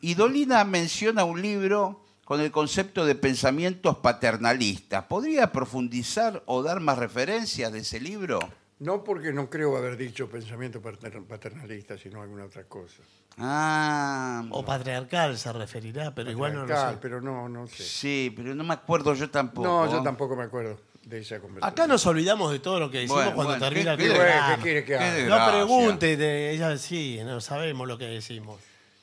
Y Dolina menciona un libro con el concepto de pensamientos paternalistas. ¿Podría profundizar o dar más referencias de ese libro? No porque no creo haber dicho pensamiento paternalista, sino alguna otra cosa. Ah. o patriarcal se referirá, pero igual no lo sé. Sí, pero no me acuerdo yo tampoco. No, yo tampoco me acuerdo de Acá nos olvidamos de todo lo que hicimos cuando termina No pregunte, de- ella sí, no sabemos lo que decimos.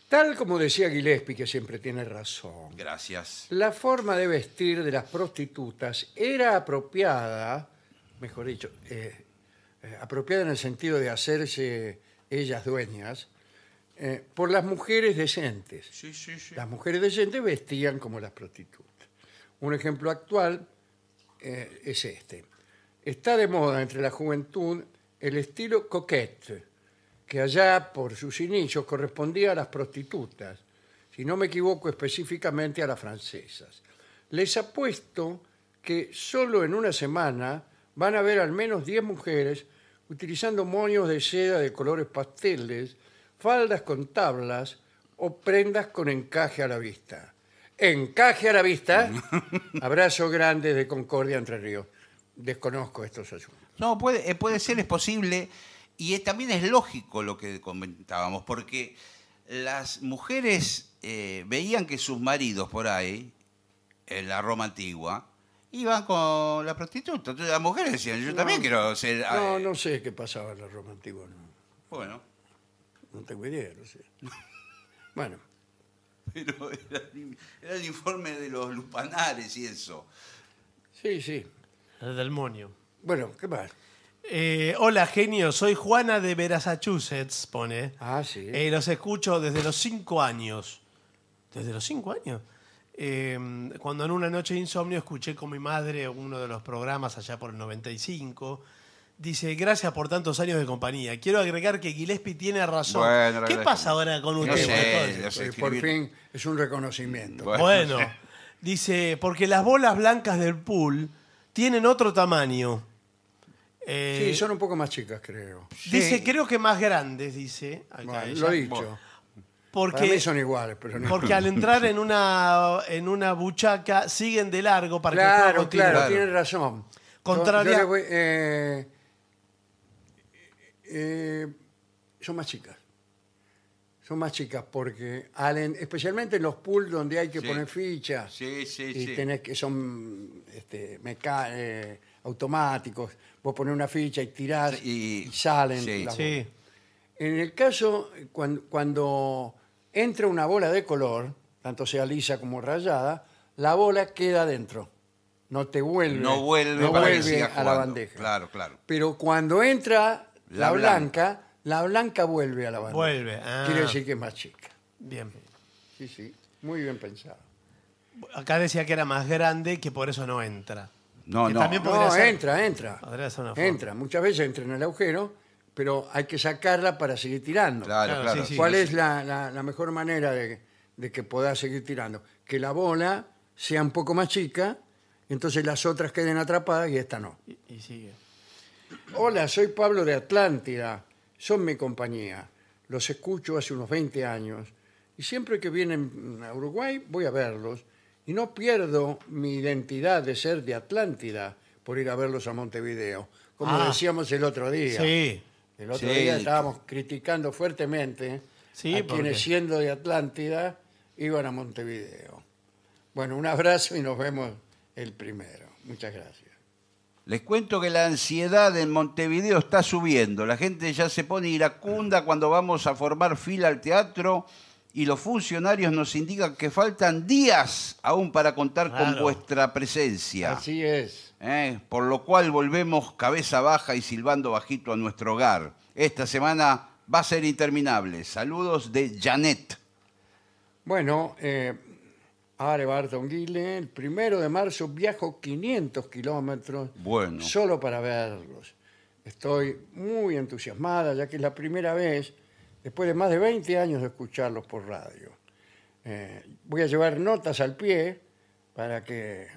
Tal como decía Gillespie, que siempre tiene razón, Gracias. la forma de vestir de las prostitutas era apropiada, mejor dicho, eh, eh, apropiada en el sentido de hacerse ellas dueñas, eh, por las mujeres decentes. Sí, sí, sí. Las mujeres decentes vestían como las prostitutas. Un ejemplo actual eh, es este. Está de moda entre la juventud el estilo coquette, que allá por sus inicios correspondía a las prostitutas, si no me equivoco específicamente a las francesas. Les apuesto que solo en una semana van a ver al menos 10 mujeres utilizando moños de seda de colores pasteles, faldas con tablas o prendas con encaje a la vista encaje a la vista, abrazo grande de Concordia Entre Ríos. Desconozco estos asuntos. No, puede, eh, puede ser, es posible. Y también es lógico lo que comentábamos, porque las mujeres eh, veían que sus maridos por ahí, en la Roma antigua, iban con la prostituta. Entonces las mujeres decían, yo también quiero ser... No, eh". no sé qué pasaba en la Roma antigua. No, Bueno, no tengo idea. no sé. Bueno, pero era, el informe de los lupanares y eso. Sí, sí. El del monio. Bueno, ¿qué más? Eh, hola, genio. Soy Juana de Massachusetts, pone. Ah, sí. Eh, los escucho desde los cinco años. ¿Desde los cinco años? Em, cuando en una noche de insomnio escuché con mi madre uno de los programas allá por el 95 Dice, gracias por tantos años de compañía. Quiero agregar que Gillespie tiene razón. ¿Qué pasa ahora con usted? No por fin es un reconocimiento. Bueno, dice, porque las bolas blancas del pool tienen otro tamaño. Eh, sí, son un poco más chicas, creo. Dice, creo que más grandes, dice. lo he dicho. Porque, son iguales, pero no. Porque al entrar en una, en una buchaca siguen de largo para que Claro, tiene razón. Contraria... Eh, eh, son más chicas. Son más chicas porque, especialmente en los pools donde hay que poner fichas Sí, sí, y sí. que son este, eh, automáticos, vos poner una ficha y tirar y, salen. sí. en el caso, cuando, entra una bola de color, tanto sea lisa como rayada, la bola queda adentro. No te vuelve. No vuelve a la bandeja. Claro, claro. Pero cuando entra la, blanca, la blanca vuelve a la banda. Vuelve. Ah. Quiere decir que es más chica. Bien. Sí, sí. Muy bien pensado. Acá decía que era más grande que por eso no entra. No, no. no, entra, entra. Entra. Muchas veces entra en el agujero, pero hay que sacarla para seguir tirando. Claro, claro. ¿Cuál es La, mejor manera de, que pueda seguir tirando? Que la bola sea un poco más chica, entonces las otras queden atrapadas y esta no. y, y sigue. Hola, soy Pablo de Atlántida. Son mi compañía. Los escucho hace unos 20 años y siempre que vienen a Uruguay voy a verlos y no pierdo mi identidad de ser de Atlántida por ir a verlos a Montevideo, como ah. decíamos el otro día. Sí. El otro día estábamos criticando fuertemente a quienes siendo de Atlántida iban a Montevideo. Bueno, un abrazo y nos vemos el primero. Muchas gracias. Les cuento que la ansiedad en Montevideo está subiendo. La gente ya se pone iracunda cuando vamos a formar fila al teatro y los funcionarios nos indican que faltan días aún para contar con vuestra presencia. Así es. ¿Eh? Por lo cual volvemos cabeza baja y silbando bajito a nuestro hogar. Esta semana va a ser interminable. Saludos de Janet. Bueno, eh, Barton El primero de marzo viajo 500 kilómetros solo para verlos. Estoy muy entusiasmada, ya que es la primera vez, después de más de 20 años de escucharlos por radio. Eh, voy a llevar notas al pie para que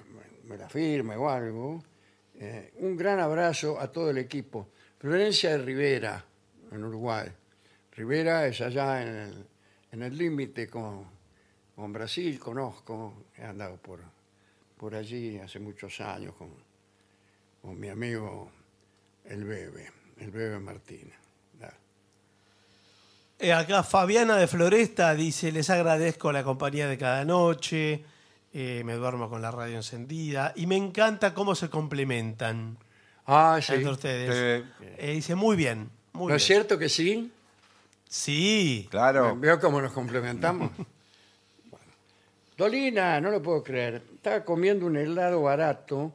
me la firme o algo. Eh, un gran abrazo a todo el equipo. Florencia de Rivera, en Uruguay. Rivera es allá en el- en el límite con, con Brasil conozco, he andado por, por allí hace muchos años con, con mi amigo el Bebe, el Bebe Martín eh, acá Fabiana de Floresta dice, les agradezco la compañía de cada noche, eh, me duermo con la radio encendida y me encanta cómo se complementan. Ah, sí. Entre eh, dice, muy bien. ¿No es cierto que sí? Sí. Claro. Veo cómo nos complementamos. Dolina, no lo puedo creer, estaba comiendo un helado barato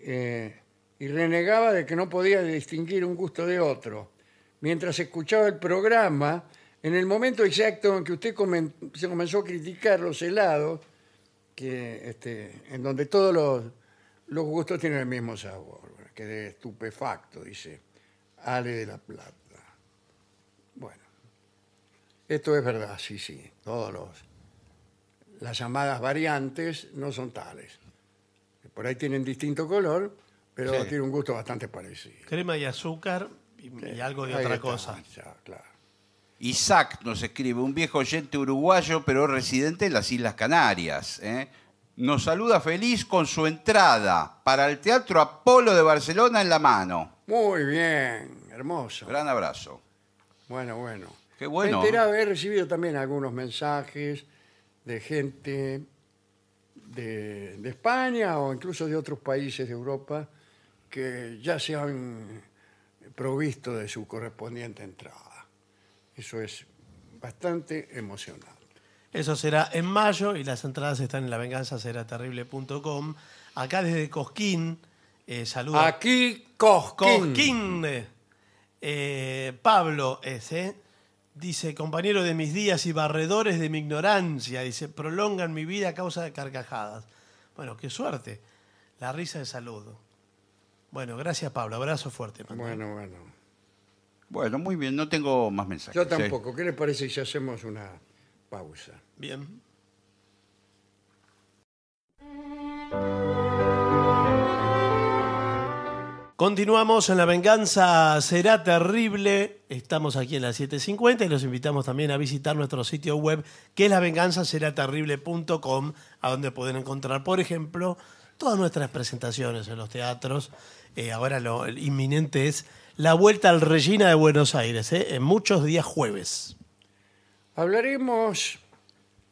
eh, y renegaba de que no podía distinguir un gusto de otro. Mientras escuchaba el programa, en el momento exacto en que usted se comenzó a criticar los helados, que, este, en donde todos los, los gustos tienen el mismo sabor, quedé estupefacto, dice Ale de la Plata. Bueno, esto es verdad, sí, sí, todos los las llamadas variantes no son tales. Por ahí tienen distinto color, pero tiene un gusto bastante parecido. Crema y azúcar y, algo de otra cosa. Isaac nos escribe, un viejo oyente uruguayo, pero residente en las Islas Canarias. ¿eh? Nos saluda feliz con su entrada para el Teatro Apolo de Barcelona en la mano. Muy bien, hermoso. Gran abrazo. Bueno, bueno. Qué bueno. Me haber recibido también algunos mensajes de gente de, España o incluso de otros países de Europa que ya se han provisto de su correspondiente entrada. Eso es bastante emocionante. Eso será en mayo y las entradas están en lavenganzaseraterrible.com. Acá desde Cosquín, eh, Aquí Cosquín. Cosquín. Eh, Pablo S. Dice, compañero de mis días y barredores de mi ignorancia, dice, prolongan mi vida a causa de carcajadas. Bueno, qué suerte. La risa de saludo. Bueno, gracias Pablo. Abrazo fuerte. Bueno, bueno. Bueno, muy bien. No tengo más mensajes. Yo ¿eh? tampoco. ¿Qué le parece si hacemos una pausa? Bien. Continuamos en La Venganza Será Terrible. Estamos aquí en las 7.50 y los invitamos también a visitar nuestro sitio web que es lavenganzaseraterrible.com, a donde pueden encontrar, por ejemplo, todas nuestras presentaciones en los teatros. Eh, ahora lo inminente es la vuelta al Regina de Buenos Aires, eh, en muchos días jueves. Hablaremos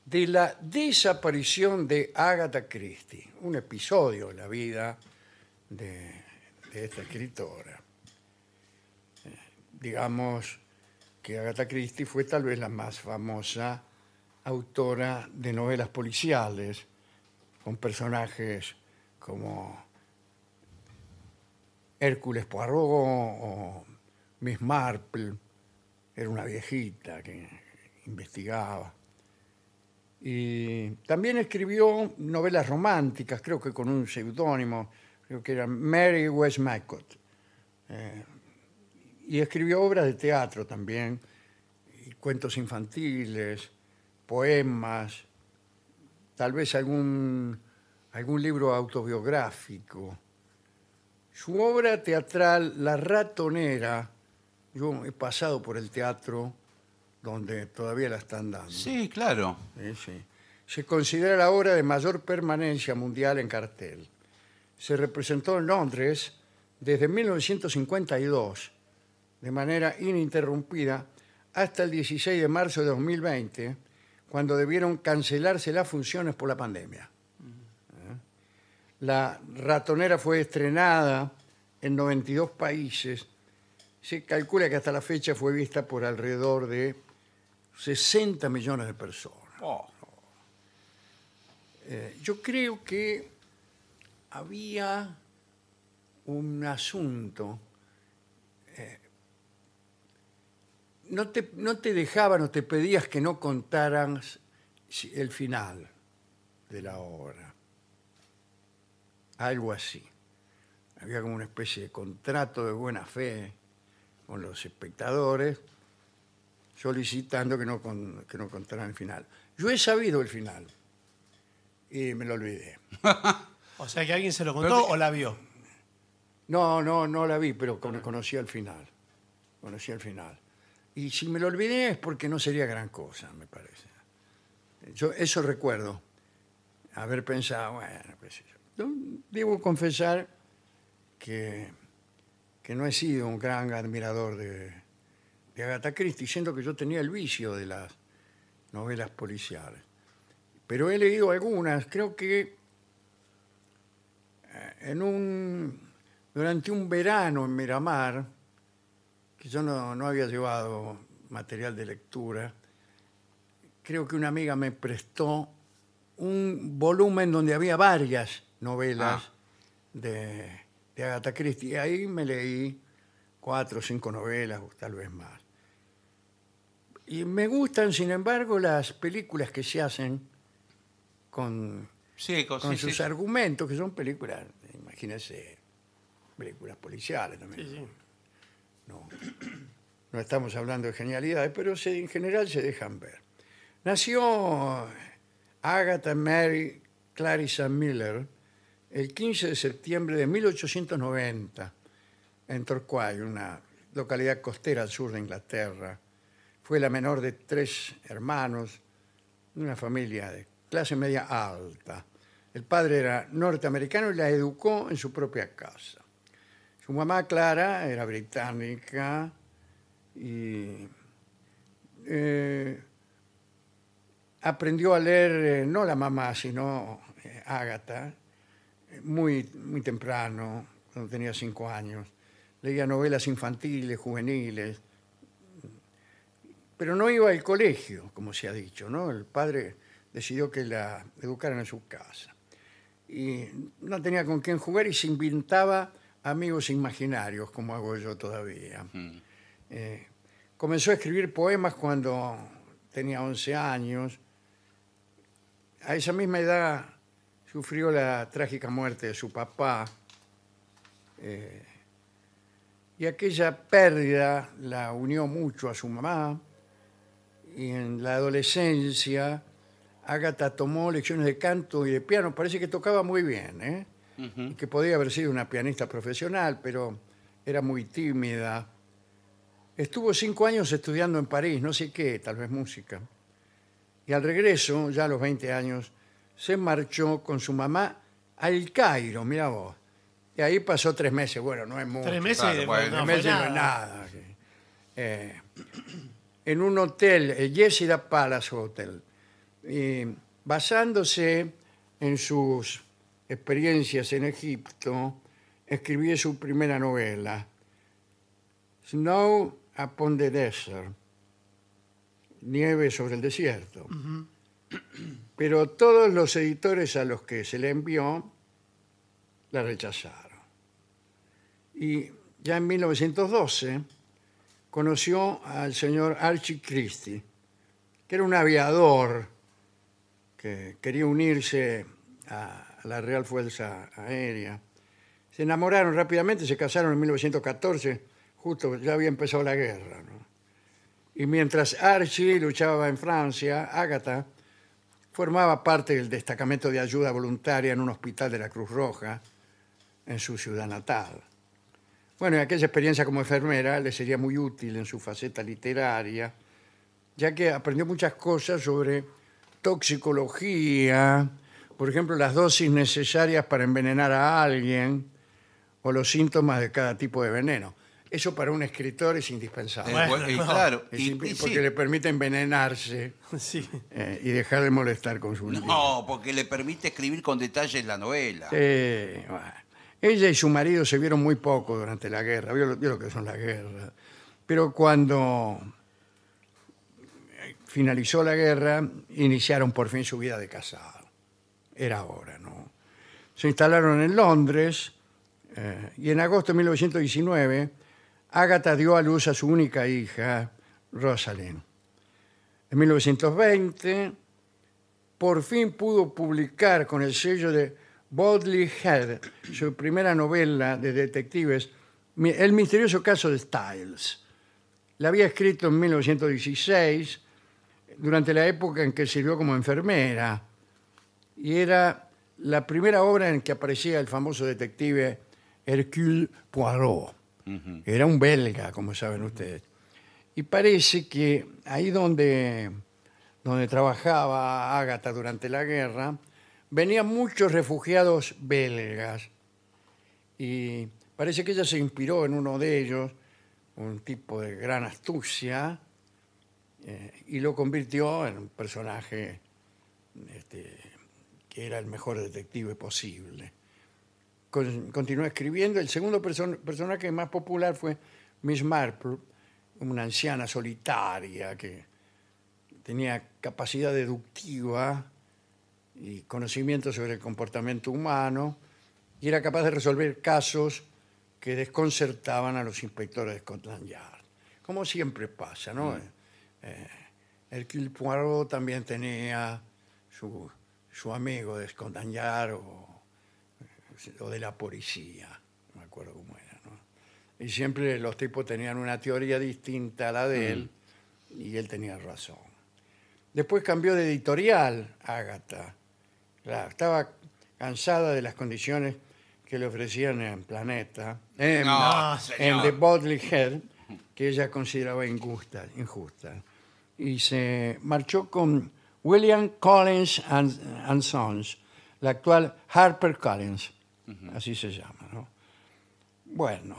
de la desaparición de Agatha Christie, un episodio en la vida de de esta escritora. Eh, digamos que Agatha Christie fue tal vez la más famosa autora de novelas policiales con personajes como Hércules Poirot o Miss Marple, era una viejita que investigaba. Y también escribió novelas románticas, creo que con un seudónimo, creo que era Mary Westmacott. Eh, y escribió obras de teatro también, y cuentos infantiles, poemas, tal vez algún, algún libro autobiográfico. Su obra teatral, La ratonera, yo he pasado por el teatro donde todavía la están dando. Sí, claro. Se considera la obra de mayor permanencia mundial en cartel se representó en Londres desde 1952 de manera ininterrumpida hasta el 16 de marzo de 2020, cuando debieron cancelarse las funciones por la pandemia. La ratonera fue estrenada en 92 países. Se calcula que hasta la fecha fue vista por alrededor de 60 millones de personas. Oh. Eh, yo creo que había un asunto. Eh, no, te, no te dejaban o te pedías que no contaran el final de la obra. Algo así. Había como una especie de contrato de buena fe con los espectadores solicitando que no, que no contaran el final. Yo he sabido el final y me lo olvidé. O sea que alguien se lo contó o la vio. No, no, no la vi, pero conocí al final. Conocí al final. Y si me lo olvidé es porque no sería gran cosa, me parece. Yo eso recuerdo. Haber pensado, bueno, pues. Debo confesar que, que no he sido un gran admirador de, de Agatha Christie, siendo que yo tenía el vicio de las novelas policiales. Pero he leído algunas, creo que un, durante un verano en Miramar, que yo no, había llevado material de lectura, creo que una amiga me prestó un volumen donde había varias novelas ah. de, de, Agatha Christie. Y ahí me leí cuatro o cinco novelas, o tal vez más. Y me gustan, sin embargo, las películas que se hacen con, con, sus argumentos, que son películas películas policiales también. No, estamos hablando de genialidades, pero se, en general se dejan ver. Nació Agatha Mary Clarissa Miller el 15 de septiembre de 1890 en Torquay, una localidad costera al sur de Inglaterra. Fue la menor de tres hermanos, de una familia de clase media alta. El padre era norteamericano y la educó en su propia casa. Su mamá Clara era británica y eh, aprendió a leer, eh, no la mamá, sino eh, Agatha, muy, muy temprano, cuando tenía cinco años. Leía novelas infantiles, juveniles, pero no iba al colegio, como se ha dicho, ¿no? El padre decidió que la educaran en su casa y no tenía con quién jugar y se inventaba amigos imaginarios, como hago yo todavía. Mm. Eh, comenzó a escribir poemas cuando tenía 11 años. A esa misma edad sufrió la trágica muerte de su papá eh, y aquella pérdida la unió mucho a su mamá y en la adolescencia Agatha tomó lecciones de canto y de piano. Parece que tocaba muy bien, ¿eh? que podía haber sido una pianista profesional, pero era muy tímida. Estuvo cinco años estudiando en París, no sé qué, tal vez música. Y al regreso, ya a los 20 años, se marchó con su mamá al Cairo, mira vos. Y ahí pasó tres meses. Bueno, no es mucho. Tres meses, y no, nada. en un hotel, el Yesida Palace Hotel, eh, basándose en sus experiencias en Egipto, escribió su primera novela, Snow upon the Desert, Nieve sobre el Desierto. Pero todos los editores a los que se le envió la rechazaron. Y ya en 1912 conoció al señor Archie Christie, que era un aviador que quería unirse a la Real Fuerza Aérea. Se enamoraron rápidamente, se casaron en 1914, justo ya había empezado la guerra. Y mientras Archie luchaba en Francia, Agatha formaba parte del destacamento de ayuda voluntaria en un hospital de la Cruz Roja en su ciudad natal. Bueno, y aquella experiencia como enfermera le sería muy útil en su faceta literaria, ya que aprendió muchas cosas sobre toxicología, por ejemplo, las dosis necesarias para envenenar a alguien o los síntomas de cada tipo de veneno. Eso para un escritor es indispensable. Eh, claro, porque le permite envenenarse eh, y dejar de molestar con su No, porque le permite escribir con detalles la novela. Ella y su marido se vieron muy poco durante la guerra, Yo lo, vio lo que son las guerras. Pero cuando finalizó la guerra, iniciaron por fin su vida de casado. Era ahora, ¿no? Se instalaron en Londres eh, y en agosto de 1919, Agatha dio a luz a su única hija, Rosalind. En 1920, por fin pudo publicar con el sello de Bodley Head su primera novela de detectives, El misterioso caso de Styles. La había escrito en 1916 durante la época en que sirvió como enfermera. Y era la primera obra en que aparecía el famoso detective Hercule Poirot. Era un belga, como saben ustedes. Y parece que ahí donde, donde trabajaba Agatha durante la guerra, venían muchos refugiados belgas. Y parece que ella se inspiró en uno de ellos, un tipo de gran astucia, eh, y lo convirtió en un personaje este, que era el mejor detective posible. continuó escribiendo. El segundo personaje más popular fue Miss Marple, una anciana solitaria que tenía capacidad deductiva y conocimiento sobre el comportamiento humano y era capaz de resolver casos que desconcertaban a los inspectores de Scotland Yard. Como siempre pasa, ¿no? Mm. Eh, el Poirot también tenía su, amigo de Escondañar o, de la policía, no me acuerdo cómo era. Y siempre los tipos tenían una teoría distinta a la de él mm. y él tenía razón. Después cambió de editorial, Agatha estaba cansada de las condiciones que le ofrecían en Planeta, en, The Bodley Head, que ella consideraba injusta, injusta y se marchó con William Collins and, Sons, la actual Harper Collins, así se llama. ¿no? Bueno,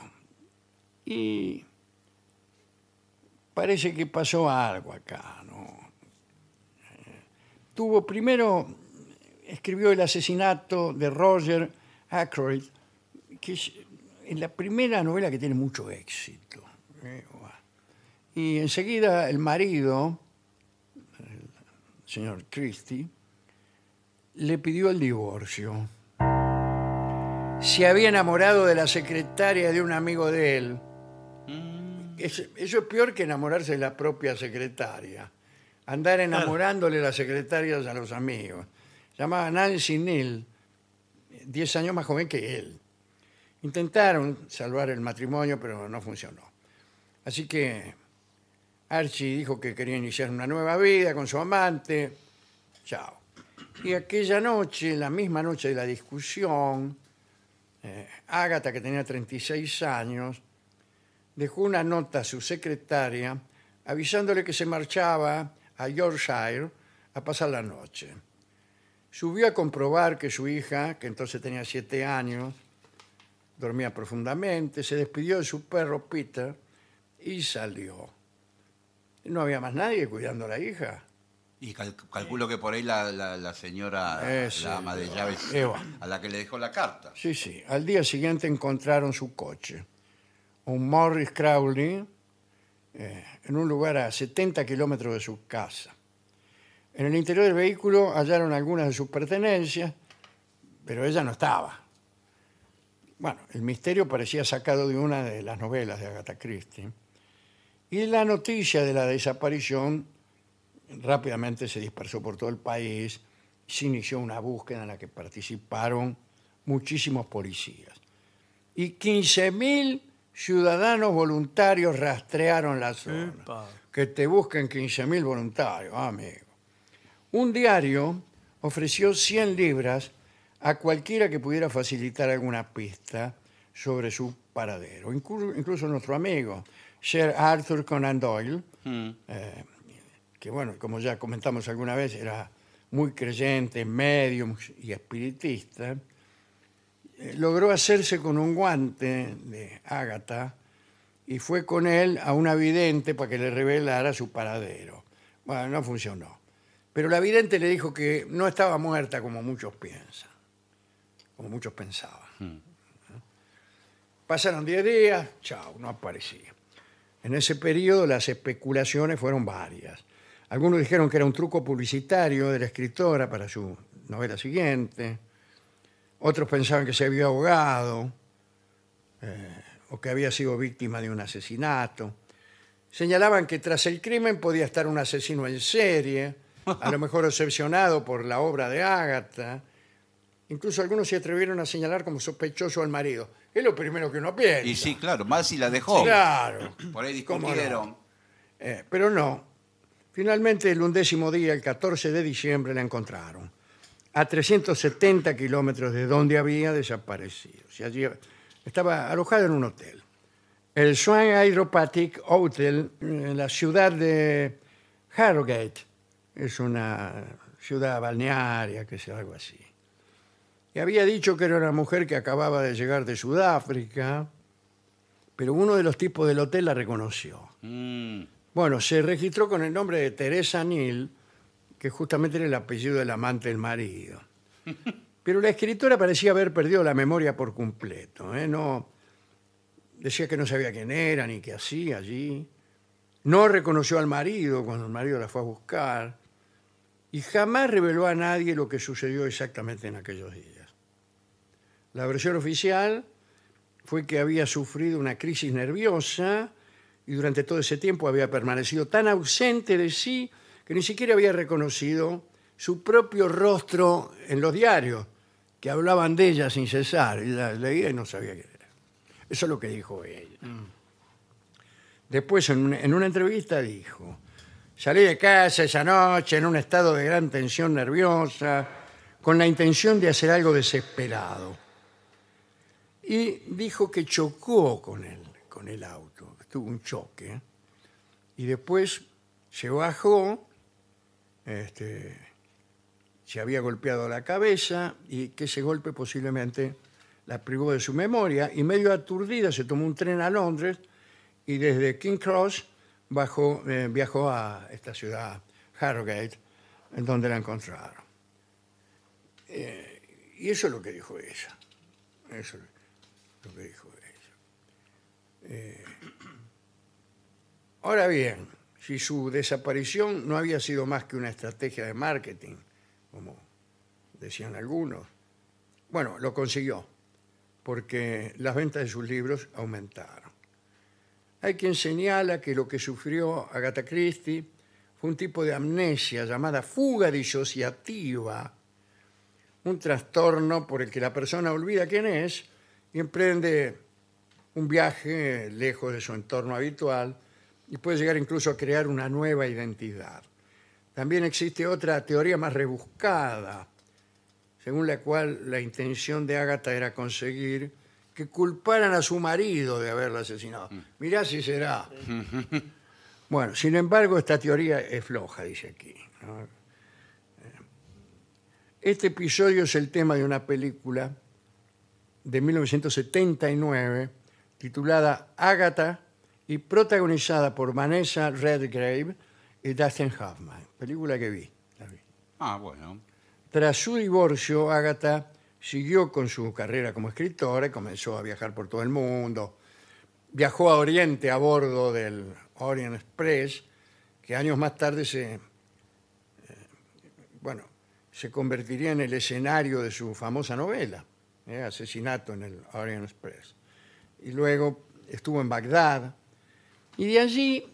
y parece que pasó algo acá. ¿no? Eh, tuvo primero, escribió el asesinato de Roger Ackroyd, que es la primera novela que tiene mucho éxito. ¿eh? Y enseguida el marido, el señor Christie, le pidió el divorcio. Se había enamorado de la secretaria de un amigo de él. Mm. eso es peor que enamorarse de la propia secretaria. Andar enamorándole las secretarias a los amigos. Llamaba Nancy Neal, 10 años más joven que él. Intentaron salvar el matrimonio, pero no funcionó. Así que Archie dijo que quería iniciar una nueva vida con su amante. Chao. Y aquella noche, la misma noche de la discusión, eh, Agatha, que tenía 36 años, dejó una nota a su secretaria avisándole que se marchaba a Yorkshire a pasar la noche. Subió a comprobar que su hija, que entonces tenía 7 años, dormía profundamente, se despidió de su perro Peter y salió no había más nadie cuidando a la hija. Y calculo que por ahí la, señora, la ama de llaves, a la que le dejó la carta. Sí, sí. Al día siguiente encontraron su coche. Un Morris Crowley eh, en un lugar a 70 kilómetros de su casa. En el interior del vehículo hallaron algunas de sus pertenencias, pero ella no estaba. Bueno, el misterio parecía sacado de una de las novelas de Agatha Christie. Y la noticia de la desaparición rápidamente se dispersó por todo el país. Se inició una búsqueda en la que participaron muchísimos policías. Y 15.000 ciudadanos voluntarios rastrearon la zona. Que te busquen 15.000 voluntarios, amigo. Un diario ofreció 100 libras a cualquiera que pudiera facilitar alguna pista sobre su paradero, incluso nuestro amigo, Sir Arthur Conan Doyle, hmm. eh, que bueno, como ya comentamos alguna vez, era muy creyente, medium y espiritista, eh, logró hacerse con un guante de Ágata y fue con él a una vidente para que le revelara su paradero. Bueno, no funcionó. Pero la vidente le dijo que no estaba muerta como muchos piensan, como muchos pensaban. Hmm. Pasaron 10 días, chao, no aparecía. En ese periodo las especulaciones fueron varias. Algunos dijeron que era un truco publicitario de la escritora para su novela siguiente. Otros pensaban que se había ahogado eh, o que había sido víctima de un asesinato. Señalaban que tras el crimen podía estar un asesino en serie, a lo mejor obsesionado por la obra de Ágata. Incluso algunos se atrevieron a señalar como sospechoso al marido es lo primero que uno piensa. Y sí, claro, más si la dejó. Claro. Por ahí discutieron. Eh, pero no. Finalmente, el undécimo día, el 14 de diciembre, la encontraron. A 370 kilómetros de donde había desaparecido. estaba alojada en un hotel. El Swan Hydropathic Hotel, en la ciudad de Harrogate. Es una ciudad balnearia, que sea algo así. Y había dicho que era una mujer que acababa de llegar de Sudáfrica, pero uno de los tipos del hotel la reconoció. Mm. Bueno, se registró con el nombre de Teresa Nil, que justamente era el apellido del amante del marido. Pero la escritora parecía haber perdido la memoria por completo. ¿eh? No, decía que no sabía quién era ni qué hacía allí. No reconoció al marido cuando el marido la fue a buscar. Y jamás reveló a nadie lo que sucedió exactamente en aquellos días. La versión oficial fue que había sufrido una crisis nerviosa y durante todo ese tiempo había permanecido tan ausente de sí que ni siquiera había reconocido su propio rostro en los diarios, que hablaban de ella sin cesar, y la leía y no sabía qué era. Eso es lo que dijo ella. Mm. Después, en una entrevista, dijo, salí de casa esa noche en un estado de gran tensión nerviosa, con la intención de hacer algo desesperado y dijo que chocó con el, con el auto, tuvo un choque, y después se bajó, este, se había golpeado la cabeza y que ese golpe posiblemente la privó de su memoria y medio aturdida se tomó un tren a Londres y desde King Cross bajó, eh, viajó a esta ciudad, Harrogate, en donde la encontraron. Eh, y eso es lo que dijo ella. Eso lo que dijo ella. Eh, ahora bien, si su desaparición no había sido más que una estrategia de marketing, como decían algunos, bueno, lo consiguió, porque las ventas de sus libros aumentaron. Hay quien señala que lo que sufrió Agatha Christie fue un tipo de amnesia llamada fuga disociativa, un trastorno por el que la persona olvida quién es y emprende un viaje lejos de su entorno habitual y puede llegar incluso a crear una nueva identidad. También existe otra teoría más rebuscada, según la cual la intención de Ágata era conseguir que culparan a su marido de haberla asesinado. Mm. Mirá si será. Bueno, sin embargo, esta teoría es floja, dice aquí. Eh, este episodio es el tema de una película de 1979 titulada Ágata y protagonizada por Vanessa Redgrave y Dustin Hoffman, película que vi. Ah, bueno. Tras su divorcio, Ágata siguió con su carrera como escritora y comenzó a viajar por todo el mundo. Viajó a Oriente a bordo del Orient Express, que años más tarde se, eh, bueno, se convertiría en el escenario de su famosa novela. Eh, asesinato en el Orient Express. Y luego estuvo en Bagdad. Y de allí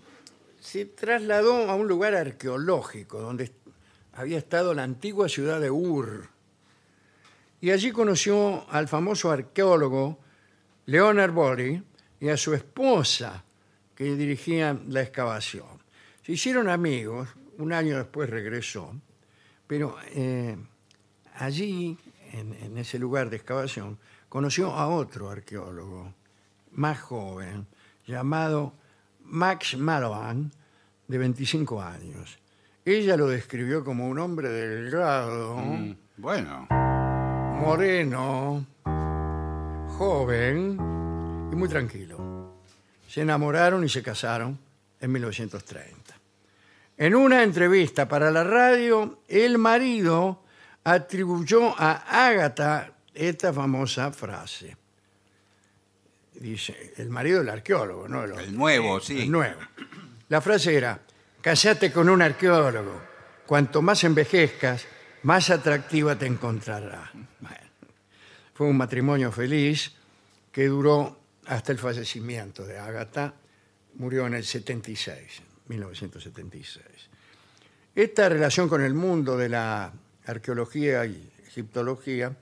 se trasladó a un lugar arqueológico donde había estado la antigua ciudad de Ur. Y allí conoció al famoso arqueólogo Leonard Woolley y a su esposa que dirigía la excavación. Se hicieron amigos, un año después regresó, pero eh, allí en, ese lugar de excavación, conoció a otro arqueólogo más joven, llamado Max Maloan de 25 años. Ella lo describió como un hombre delgado, mm, Bueno, moreno, joven y muy tranquilo. Se enamoraron y se casaron en 1930. En una entrevista para la radio, el marido atribuyó a Ágata esta famosa frase. Dice, el marido del arqueólogo, ¿no? El, El nuevo, eh, sí. nuevo. La frase era, casate con un arqueólogo. Cuanto más envejezcas, más atractiva te encontrará. fue un matrimonio feliz que duró hasta el fallecimiento de Ágata. Murió en el 76, 1976. Esta relación con el mundo de la arqueología y egiptología,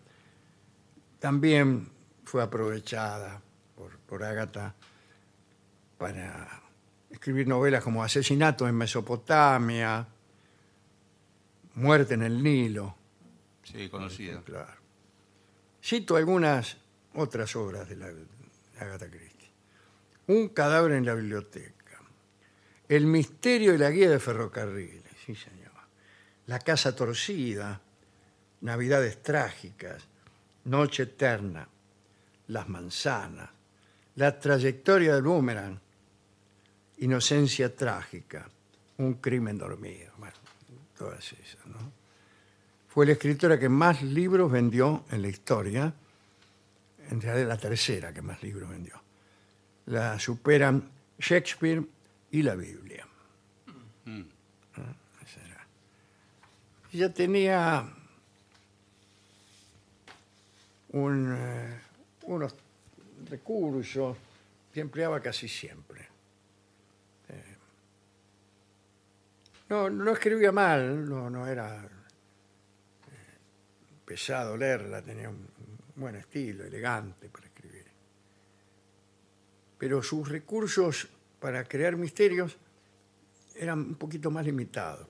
también fue aprovechada por, Agatha para escribir novelas como Asesinato en Mesopotamia, Muerte en el Nilo. Sí, conocida. Este, Cito algunas otras obras de, la, Agatha Christie. Un cadáver en la biblioteca. El misterio y la guía de ferrocarriles. Sí, sí. La casa torcida, Navidades trágicas, Noche eterna, Las manzanas, La trayectoria del boomerang, Inocencia trágica, Un crimen dormido. Bueno, todas esas, ¿no? Fue la escritora que más libros vendió en la historia, en realidad la tercera que más libros vendió. La superan Shakespeare y la Biblia. Mm ella tenía eh, unos recursos que empleaba casi siempre. Eh, no, escribía mal, no, no era eh, pesado leerla, tenía un buen estilo, elegante para escribir. Pero sus recursos para crear misterios eran un poquito más limitados.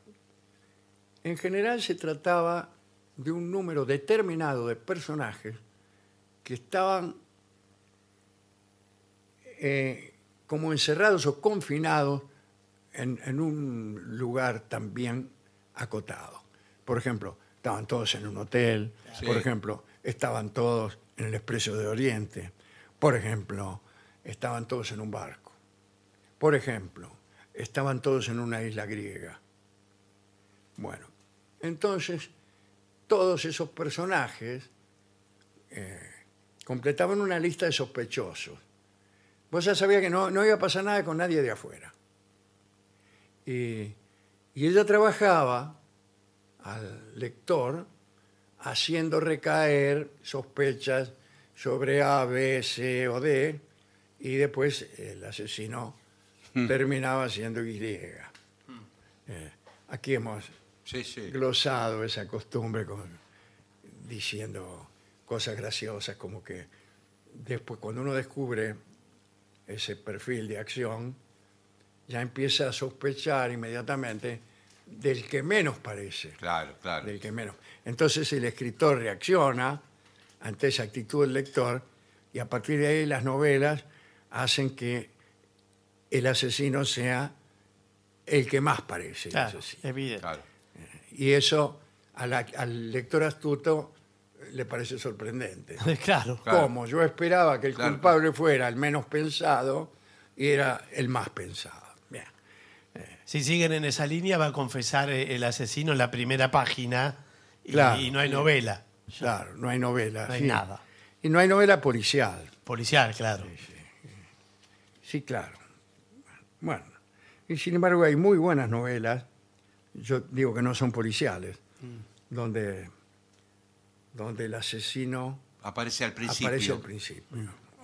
En general se trataba de un número determinado de personajes que estaban eh, como encerrados o confinados en, un lugar también acotado. Por ejemplo, estaban todos en un hotel, por ejemplo, estaban todos en el Expreso de Oriente, por ejemplo, estaban todos en un barco, por ejemplo, estaban todos en una isla griega. Bueno, entonces, todos esos personajes eh, completaban una lista de sospechosos. Vos ya sabías que no, no iba a pasar nada con nadie de afuera. Y, ella trabajaba al lector haciendo recaer sospechas sobre A, B, C o D, y después el asesino hmm. terminaba siendo Y. Eh, aquí hemos sí, glosado esa costumbre con, diciendo cosas graciosas como que después cuando uno descubre ese perfil de acción, ya empieza a sospechar inmediatamente del que menos parece. Claro, claro. Del que menos. Entonces el escritor reacciona ante esa actitud del lector y a partir de ahí las novelas hacen que el asesino sea el que más parece. Claro, evidente. Y eso al lector astuto le parece sorprendente. claro. Como yo esperaba que el culpable fuera el menos pensado y era el más pensado. Eh. Si siguen en esa línea, va a confesar eh, el asesino en la primera página y, y no hay novela. Claro, no hay novela. No hay nada. Y no hay novela policial. Policial, claro. Sí, claro. Bueno, y sin embargo hay muy buenas novelas yo digo que no son policiales, mm. donde, donde el asesino aparece al principio. aparece al principio,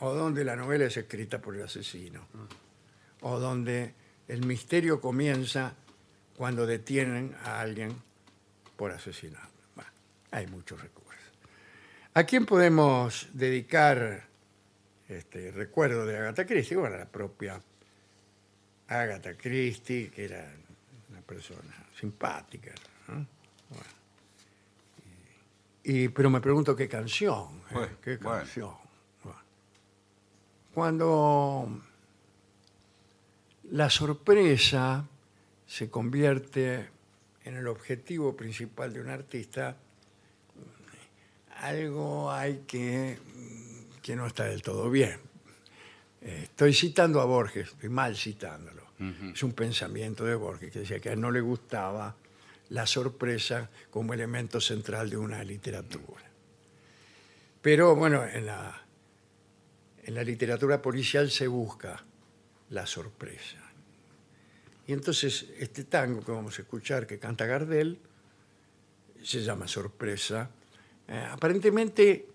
o donde la novela es escrita por el asesino, mm. o donde el misterio comienza cuando detienen a alguien por asesinar hay muchos recuerdos. ¿A quién podemos dedicar este recuerdo de Agatha Christie? Bueno, a la propia Agatha Christie, que era personas, simpáticas. Y, pero me pregunto qué canción, ¿eh? qué canción. Cuando la sorpresa se convierte en el objetivo principal de un artista, algo hay que, que no está del todo bien. Estoy citando a Borges, estoy mal citándolo es un pensamiento de Borges que decía que a él no le gustaba la sorpresa como elemento central de una literatura. Pero bueno, en la, literatura policial se busca la sorpresa. Y entonces este tango que vamos a escuchar, que canta Gardel, se llama Sorpresa. Eh, aparentemente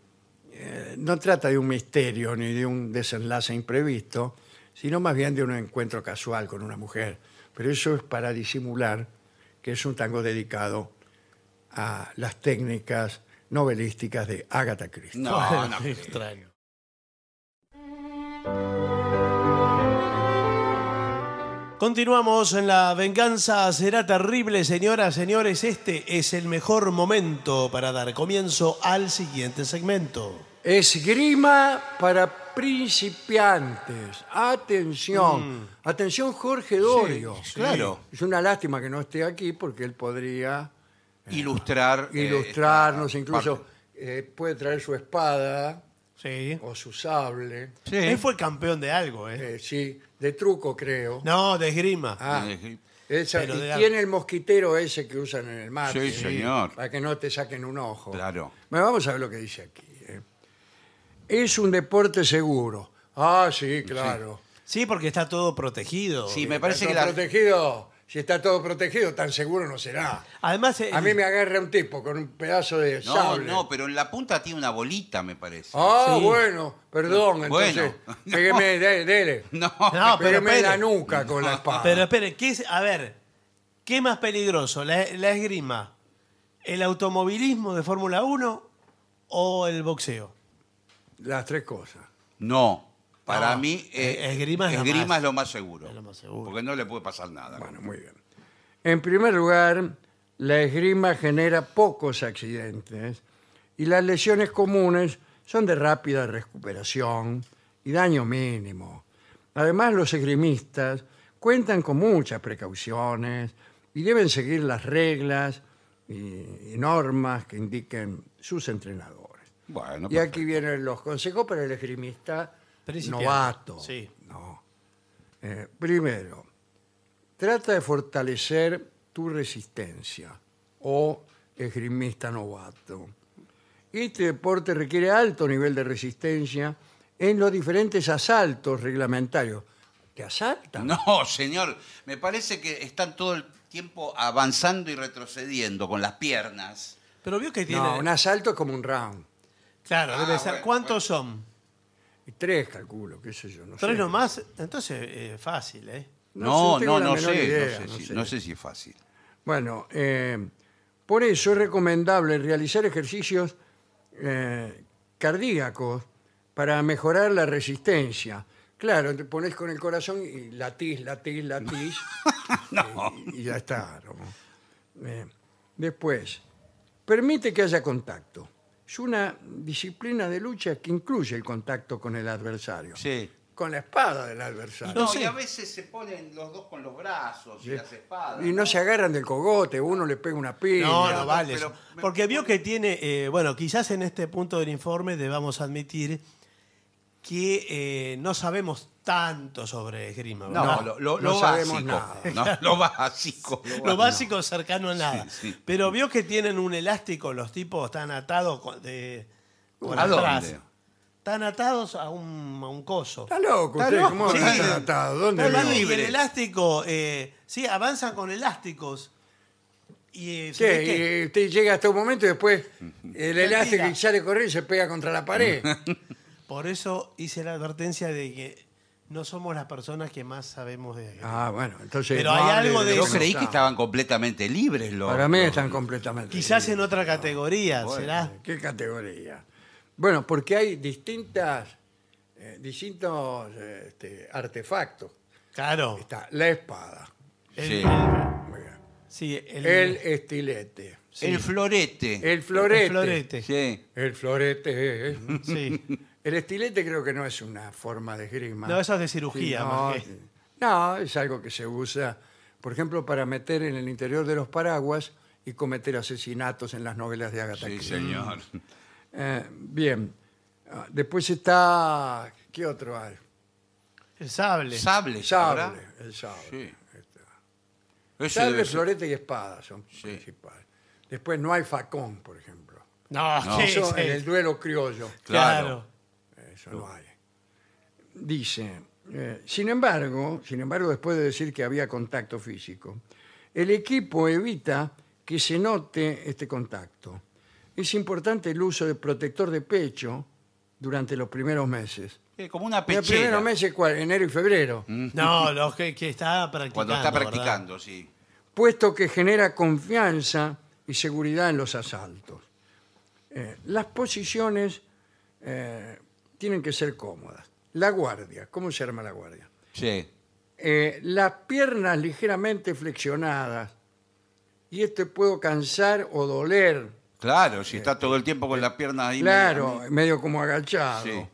eh, no trata de un misterio ni de un desenlace imprevisto, sino más bien de un encuentro casual con una mujer. Pero eso es para disimular que es un tango dedicado a las técnicas novelísticas de Agatha Christie. No, no, extraño. Continuamos en la venganza será terrible, señoras, señores. Este es el mejor momento para dar comienzo al siguiente segmento. Esgrima para principiantes. Atención. Mm. Atención, Jorge Dorio. claro. Es una lástima que no esté aquí porque él podría eh, Ilustrar. Eh, ilustrarnos, incluso eh, puede traer su espada Sí. o su sable. Él fue campeón de algo, ¿eh? sí, de truco, creo. No, de esgrima. Ah. tiene el mosquitero ese que usan en el mar. Sí, señor. Para que no te saquen un ojo. Claro. Bueno, vamos a ver lo que dice aquí es un deporte seguro. Ah, sí, claro. Sí, porque está todo protegido. Sí, me parece que protegido. Si está todo protegido, tan seguro no será. Además, eh, A mí me agarra un tipo con un pedazo de No, no, pero en la punta tiene una bolita, me parece. Ah, bueno, perdón, entonces. No. No. pero la nuca con la espada. Pero espere, a ver, ¿qué más peligroso? ¿La, la esgrima? ¿El automovilismo de Fórmula 1 o el boxeo? Las tres cosas. No. Para mí, esgrima eh, es lo más- seguro. Porque no le puede pasar nada. Bueno, muy bien. En primer lugar, la esgrima genera pocos accidentes y las lesiones comunes son de rápida recuperación y daño mínimo. Además, los esgrimistas cuentan con muchas precauciones y deben seguir las reglas y, y normas que indiquen sus entrenadores y aquí vienen los consejos para el esgrimista novato. Eh, primero, trata de fortalecer tu resistencia o esgrimista novato. Este deporte requiere alto nivel de resistencia en los diferentes asaltos reglamentarios. ¿Te asaltan? No, señor. Me parece que están todo el tiempo avanzando y retrocediendo con las piernas. Pero vio que tiene... No, un asalto es como un round. Claro, ah, debe ser. ¿Cuántos son? Tres, calculo, qué sé yo. ¿Tres nomás? Entonces, es eh, fácil, ¿eh? No No, sé, no, sé, no sé si, es fácil. Bueno, eh, por eso es recomendable realizar ejercicios eh, cardíacos para mejorar la resistencia. Claro, te pones con el corazón y latís, latís, latís. y, y ya está. después, permite que haya contacto es una disciplina de lucha que incluye el contacto con el adversario. Sí. Con la espada del adversario. No, y a veces se ponen los dos con los brazos y las espadas. Y no, se agarran del cogote, uno le pega una pila. No, no vale. Porque vio que tiene, eh, bueno, quizás en este punto del informe debamos admitir que eh, no sabemos tanto sobre esgrima. No, lo, no básico. Nada. lo básico. Lo básico cercano a nada. Pero vio que tienen un elástico, los tipos están atados de, por ¿A Dónde? atados a un, a coso. Está loco, usted, ¿cómo están atados? ¿Dónde están el elástico, eh, sí, avanzan con elásticos. Y, eh, sí, usted llega hasta un momento y después el elástico y sale correr y se pega contra la pared. Por eso hice la advertencia de que no somos las personas que más sabemos de Ah, bueno, entonces. Pero hay algo de, eso. Yo creí que estaban completamente libres los. Para mí están completamente Quizás en otra categoría, ¿será? ¿Qué categoría? Bueno, porque hay distintas, eh, distintos este, artefactos. Claro. Está la espada. sí. el, estilete. El florete. El florete. El florete. Sí. El florete. Sí. El estilete creo que no es una forma de esgrima. No, eso es de cirugía. más no, es algo que se usa, por ejemplo, para meter en el interior de los paraguas y cometer asesinatos en las novelas de Agatha Sí, señor. Mm. Eh, bien. Ah, después está... ¿Qué otro hay? El sable. Sable, Sable, el sable. Sí. Este. Sable, florete y espada son principales. Después no hay facón, por ejemplo. No, en el duelo criollo. claro. Dice, eh, sin embargo, sin embargo, después de decir que había contacto físico, el equipo evita que se note este contacto. Es importante el uso del protector de pecho durante los primeros meses. Eh, como una pechera. Los primeros meses, ¿cuál? enero y febrero. Mm. No, los que, que, está practicando. Cuando está practicando, sí. Puesto que genera confianza y seguridad en los asaltos. Eh, las posiciones eh, tienen que ser cómodas. La guardia, ¿cómo se arma la guardia? Sí. Eh, las piernas ligeramente flexionadas y este puedo cansar o doler. Claro, si está eh, todo el tiempo con eh, las piernas ahí. Claro, medio, como agachado.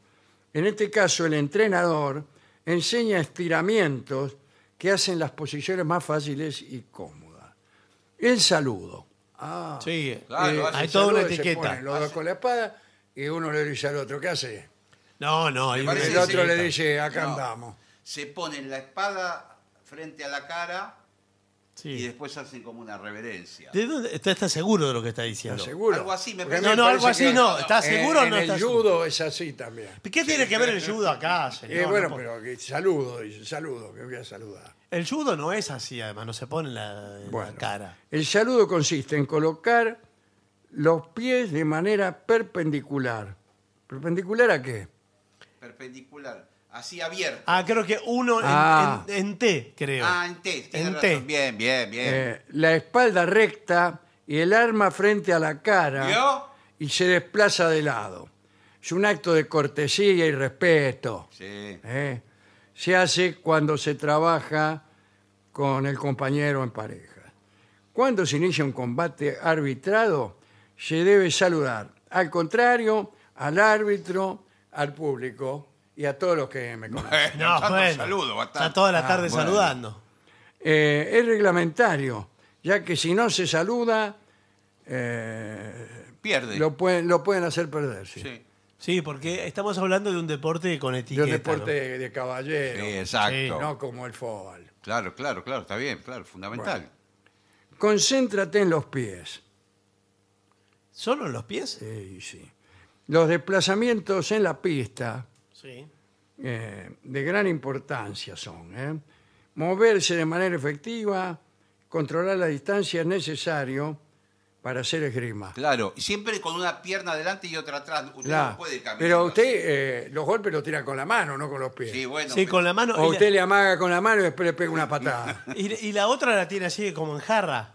En este caso, el entrenador enseña estiramientos que hacen las posiciones más fáciles y cómodas. El saludo. Ah, sí, hay toda una etiqueta. los dos con la espada y uno le dice al otro, ¿qué hace? No, no. El otro le dice, acá andamos. Se ponen la espada frente a la cara y después hacen como una reverencia. está seguro de lo que está diciendo? Seguro. Algo así, me No, no, algo así no. ¿Está seguro o no el judo es así también. ¿Qué tiene que ver el judo acá, señor? bueno, pero saludo, saludo, que voy a saludar. El judo no es así, además, no se pone la, cara. El saludo consiste en colocar los pies de manera perpendicular. ¿Perpendicular a qué? perpendicular, así abierto. Ah, creo que uno en- ah. T, creo. Ah, en T, Bien, bien, bien. Eh, la espalda recta y el arma frente a la cara y se desplaza de lado. Es un acto de cortesía y respeto. Sí. Eh, se hace cuando se trabaja con el compañero en pareja. Cuando se inicia un combate arbitrado, se debe saludar. Al contrario, al árbitro al público y a todos los que me conocen. saludo, Está toda la ah, tarde saludando. Eh, es reglamentario, ya que si no se saluda, eh, Pierde. lo, pueden, lo pueden hacer perder Sí. porque estamos hablando de un deporte con etiqueta. un deporte de, Sí, caballero, exacto. no como el fútbol. Claro, claro, claro, está bien, claro, fundamental. Concéntrate en los pies. ¿Solo en los pies? Sí, sí los desplazamientos en la pista eh, de gran importancia son. ¿eh? Moverse de manera efectiva, controlar la distancia es necesario para hacer esgrima. Claro, siempre con una pierna adelante y otra atrás. Usted no puede Pero usted eh, los golpes los tira con la mano, no con los pies. Sí, bueno. con la mano. o usted le amaga con la mano y después le pega una patada. y la, otra la tiene así como en jarra.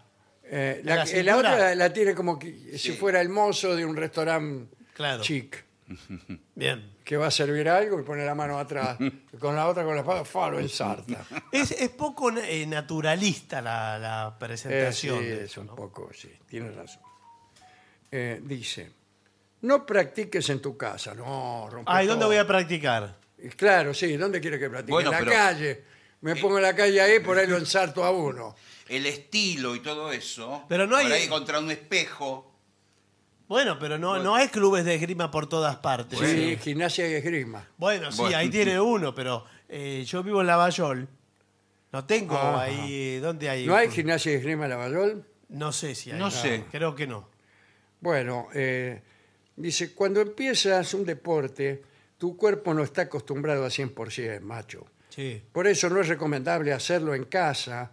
la, otra la, tiene como que- si fuera el mozo de un restaurante chic. Bien. Que va a servir algo y pone la mano atrás, con la otra con la espada, falo en Es, poco eh, naturalista la, presentación. Eh, sí, es un poco, sí, Tiene razón. Eh, dice, no practiques en tu casa, no, rompe Ay, ¿dónde voy a practicar? Claro, sí, ¿dónde quieres que practique? en la calle. Me pongo en la calle ahí, por ahí lo ensarto a uno. El estilo y todo eso. Pero no hay- ahí contra un espejo. Bueno, pero no, no hay clubes de esgrima por todas partes. Sí, gimnasia y esgrima. Bueno, sí, ahí tiene uno, pero eh, yo vivo en Lavallol. No tengo ah, ahí. Eh, ¿Dónde hay? ¿No hay gimnasia y esgrima en Lavallol? No sé si hay. No sé. Creo que no. Bueno, eh, dice, cuando empiezas un deporte, tu cuerpo no está acostumbrado a 100%, macho. Sí. Por eso no es recomendable hacerlo en casa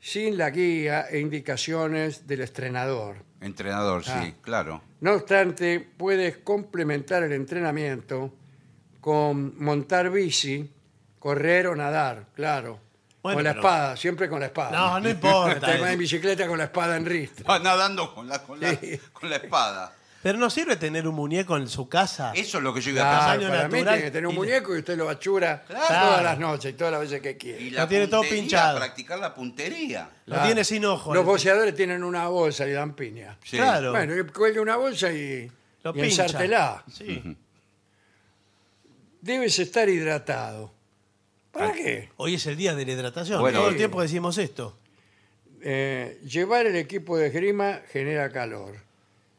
sin la guía e indicaciones del entrenador. Entrenador, sí, ah. claro. No obstante, puedes complementar el entrenamiento con montar bici, correr o nadar, claro. con la espada, siempre con la espada. No, no Te vas en bicicleta con la espada en ristre. nadando con la, con la espada. Pero no sirve tener un muñeco en su casa. Eso es lo que yo iba a pensar. que tener un muñeco y usted lo achura todas las noches y todas las veces que quiere. Y la tiene todo puntería, pinchado. Practicar la puntería. Lo tiene sin ojo. Los boceadores tienen una bolsa y dan piña. Claro. Bueno, cuelga una bolsa y, Lo Debes estar hidratado. ¿Para ah, qué? Hoy es el día de la hidratación. Todo el tiempo decimos esto. Eh, llevar el equipo de esgrima genera calor.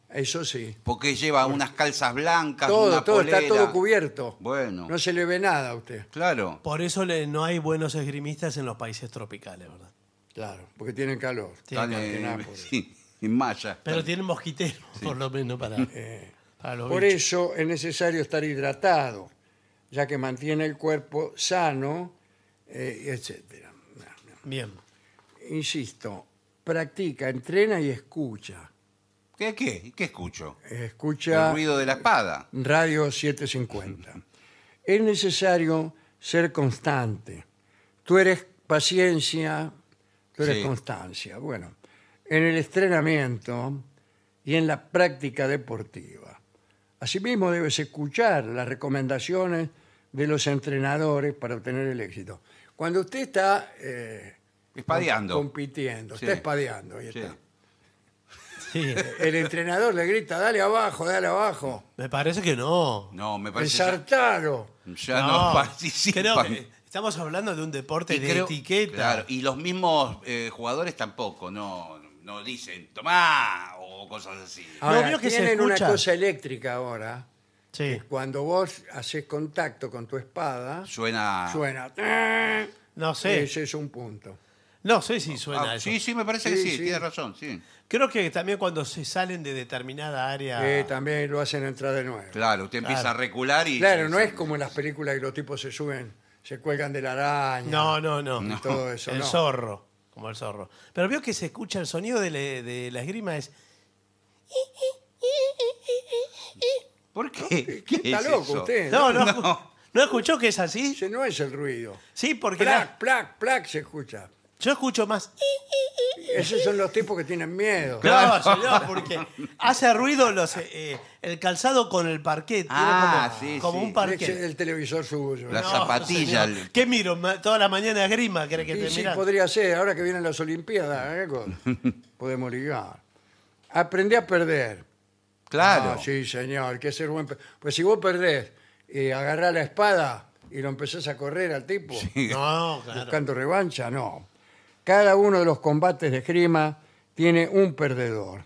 Eso sí. Porque lleva unas calzas blancas, Todo, una todo está todo cubierto. Bueno, No se le ve nada a usted. claro. Por eso no hay buenos esgrimistas en los países tropicales, ¿verdad? Claro, porque tienen calor. Tienen sí, en malla. Pero tienen mosquiteros, por lo menos, para, eh, para los Por eso es necesario estar hidratado, ya que mantiene el cuerpo sano, eh, etc. etcétera. Bien. Insisto, practica, entrena y escucha. ¿Qué, qué? ¿Qué escucho? Escucha. El ruido de la espada. Radio 750. es necesario ser constante. Tú eres paciencia, tú eres constancia. Bueno, en el entrenamiento y en la práctica deportiva. Asimismo, debes escuchar las recomendaciones de los entrenadores para obtener el éxito. Cuando usted está eh, Espadeando. compitiendo, está espadeando, ahí está. El entrenador le grita, dale abajo, dale abajo. Me parece que no. No, me parece. Ensartalo. Ya, ya no, no estamos hablando de un deporte de etiqueta. y los mismos eh, jugadores tampoco, no, dicen, tomá, o cosas así. Ahora, que tienen una cosa eléctrica ahora. cuando vos haces contacto con tu espada, suena. Suena. No sé. Ese es un punto. No sé si ah, suena sí, sí, me parece que Sí, tiene razón, sí. Creo que también cuando se salen de determinada área. también lo hacen entrar de nuevo. Claro, usted empieza a recular y... Claro, no es como en las películas que los tipos se suben, se cuelgan de la araña. no, no, no. Todo El zorro, como el zorro. Pero veo que se escucha el sonido de, la esgrima es. ¿Por qué? ¿Qué Está loco usted. No, no. escuchó que es así? Ese no es el ruido. Sí, porque Plac, plac, plac se escucha. Yo escucho más. Esos son los tipos que tienen miedo. Claro, porque hace ruido los, eh, eh, el calzado con el parquet. Ah, como, sí, como un parquet. el televisor suyo. La zapatillas zapatilla. miro? Toda la mañana grima, cree que sí, podría ser, ahora que vienen las Olimpiadas, ¿eh? podemos ligar. Aprendí a perder. Claro. Ah, sí, señor, que ser buen. Pues si vos perdés y agarrás la espada y lo empezás a correr al tipo, No, buscando revancha, no. Cada uno de los combates de Grima tiene un perdedor.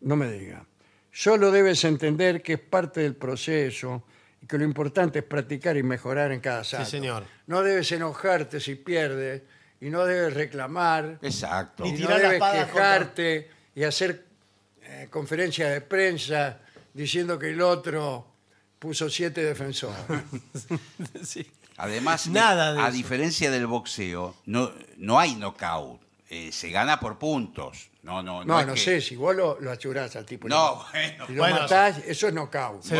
No me diga. Solo debes entender que es parte del proceso y que lo importante es practicar y mejorar en cada salto. Sí, señor. No debes enojarte si pierdes y no debes reclamar. Exacto. Y, tirar debes quejarte y hacer conferencia eh, conferencias de prensa diciendo que el otro puso siete defensores. sí. Además, a diferencia del boxeo, no, no hay knockout. Eh, se gana por puntos. No, no, no. No, no sé, si vos lo, lo achurás al tipo. No, bueno. Si lo matás, eso es knockout. Se,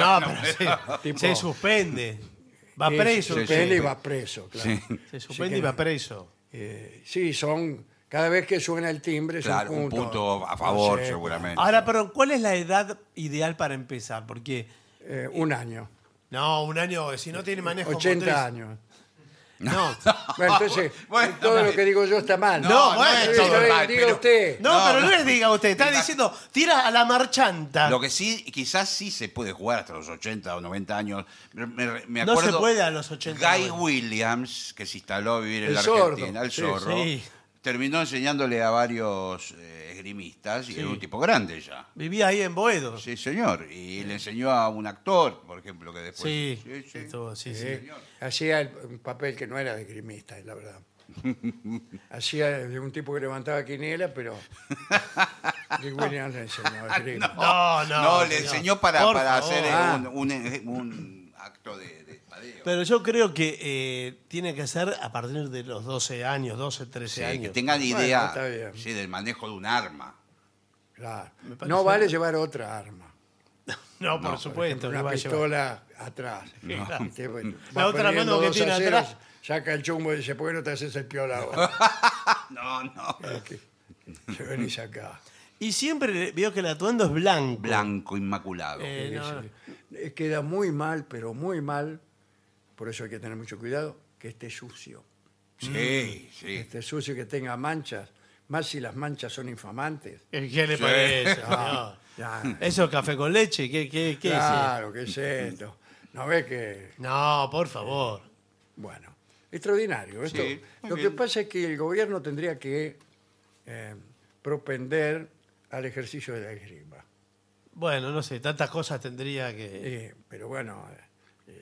suspende. Va preso. Se suspende y va preso, claro. Se suspende y va preso. Eh, sí, son. Cada vez que suena el timbre es Claro, un punto. a favor, seguramente. Ahora, pero ¿cuál es la edad ideal para empezar? Porque eh, un año. No, un año, si no tiene manejo 80 años. No. Bueno, entonces, Bueno, todo lo que digo yo está mal. No, No, bueno, es todo diga usted. No, No, pero no. no le diga usted, está diciendo, tira a la marchanta. Lo que sí, quizás sí se puede jugar hasta los 80 o 90 años. Me, me- No se puede a los 80. Guy Williams, que se instaló a vivir en la Argentina, el Sí, zorro, sí. terminó enseñándole a varios eh, y era un tipo grande ya. Vivía ahí en Boedo. Sí, señor. Y le enseñó a un actor, por ejemplo, que después... Sí, sí, sí. Hacía un papel que no era de crimista, la verdad. Hacía de un tipo que levantaba quiniela, pero No, no, No, le enseñó para, para hacer ah. un acto de, pero yo creo que eh, tiene que ser a partir de los 12 años, 12, 13 años. que tengan idea del manejo de un arma. No vale llevar otra arma. No, por supuesto, Una pistola atrás. La otra mano que tiene atrás. Saca el chumbo y dice, ¿por qué no te haces el piola No, no. acá. Y siempre veo que el atuendo es blanco. Blanco, inmaculado. Eh, eh, queda muy mal, pero muy mal por eso hay que tener mucho cuidado que esté sucio. Sí, mm. sí. Que esté sucio, que tenga manchas. Más si las manchas son infamantes. ¿Qué, le parece? Ah, ¿Eso es café con leche? ¿Qué, es claro, ¿qué es esto? ¿No ve que...? No, por favor. Bueno, extraordinario. Esto, lo que pasa es que el gobierno tendría que eh, propender al ejercicio de la esgrima. Bueno, no sé, tantas cosas tendría que... Sí, pero bueno,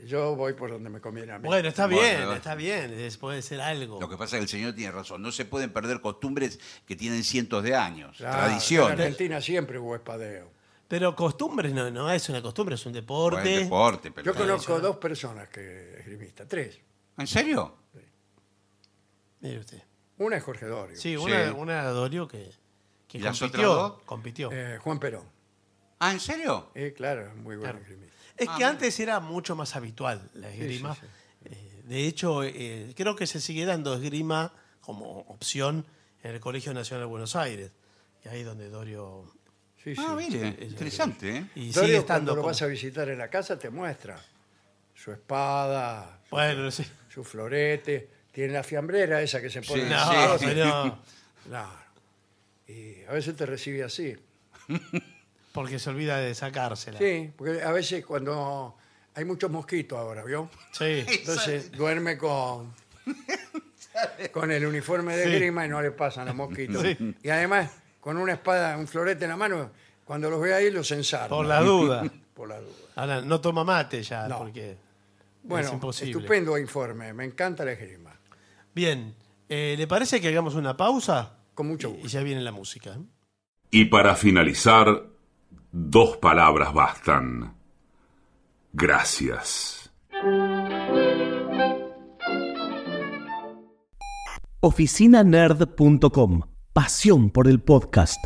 yo voy por donde me conviene a mí. Bueno, está bien, está bien, puede ser algo. Lo que pasa es que el señor tiene razón. No se pueden perder costumbres que tienen cientos de años, tradición En Argentina siempre hubo espadeo. Pero costumbres no, no es una costumbre, es un deporte. un deporte, pero- Yo conozco dos personas que esgrimistas, tres. ¿En serio? Mire usted. Una es Jorge Dorio, Sí, una, es Dorio que, compitió. Eh, Juan Perón. ¿Ah, en serio? Sí, claro, muy buen es que antes era mucho más habitual la esgrima. Eh, de hecho, eh, creo que se sigue dando esgrima como opción en el Colegio Nacional de Buenos Aires. Y ahí donde Dorio... ah, mire, interesante. ¿eh? Dorio, estando cuando lo vas a visitar en la casa, te muestra su espada, su, florete. Tiene la fiambrera esa que se pone. Claro. Y a veces te recibe así. Porque se olvida de sacársela. Sí, porque a veces cuando hay muchos mosquitos ahora, ¿vio? Sí. Entonces duerme con, con el uniforme de grima y no le pasan los mosquitos. Y además, con una espada, un florete en la mano, cuando los ve ahí los ensarto Por la duda. Por la duda. no toma mate ya, No. porque. es Bueno, estupendo informe. Me encanta la Grima. Bien, eh, ¿le parece que hagamos una pausa? Con mucho gusto. Y ya viene la música. ¿eh? Y para finalizar, Dos palabras bastan. Gracias. Oficinanerd.com. Pasión por el podcast.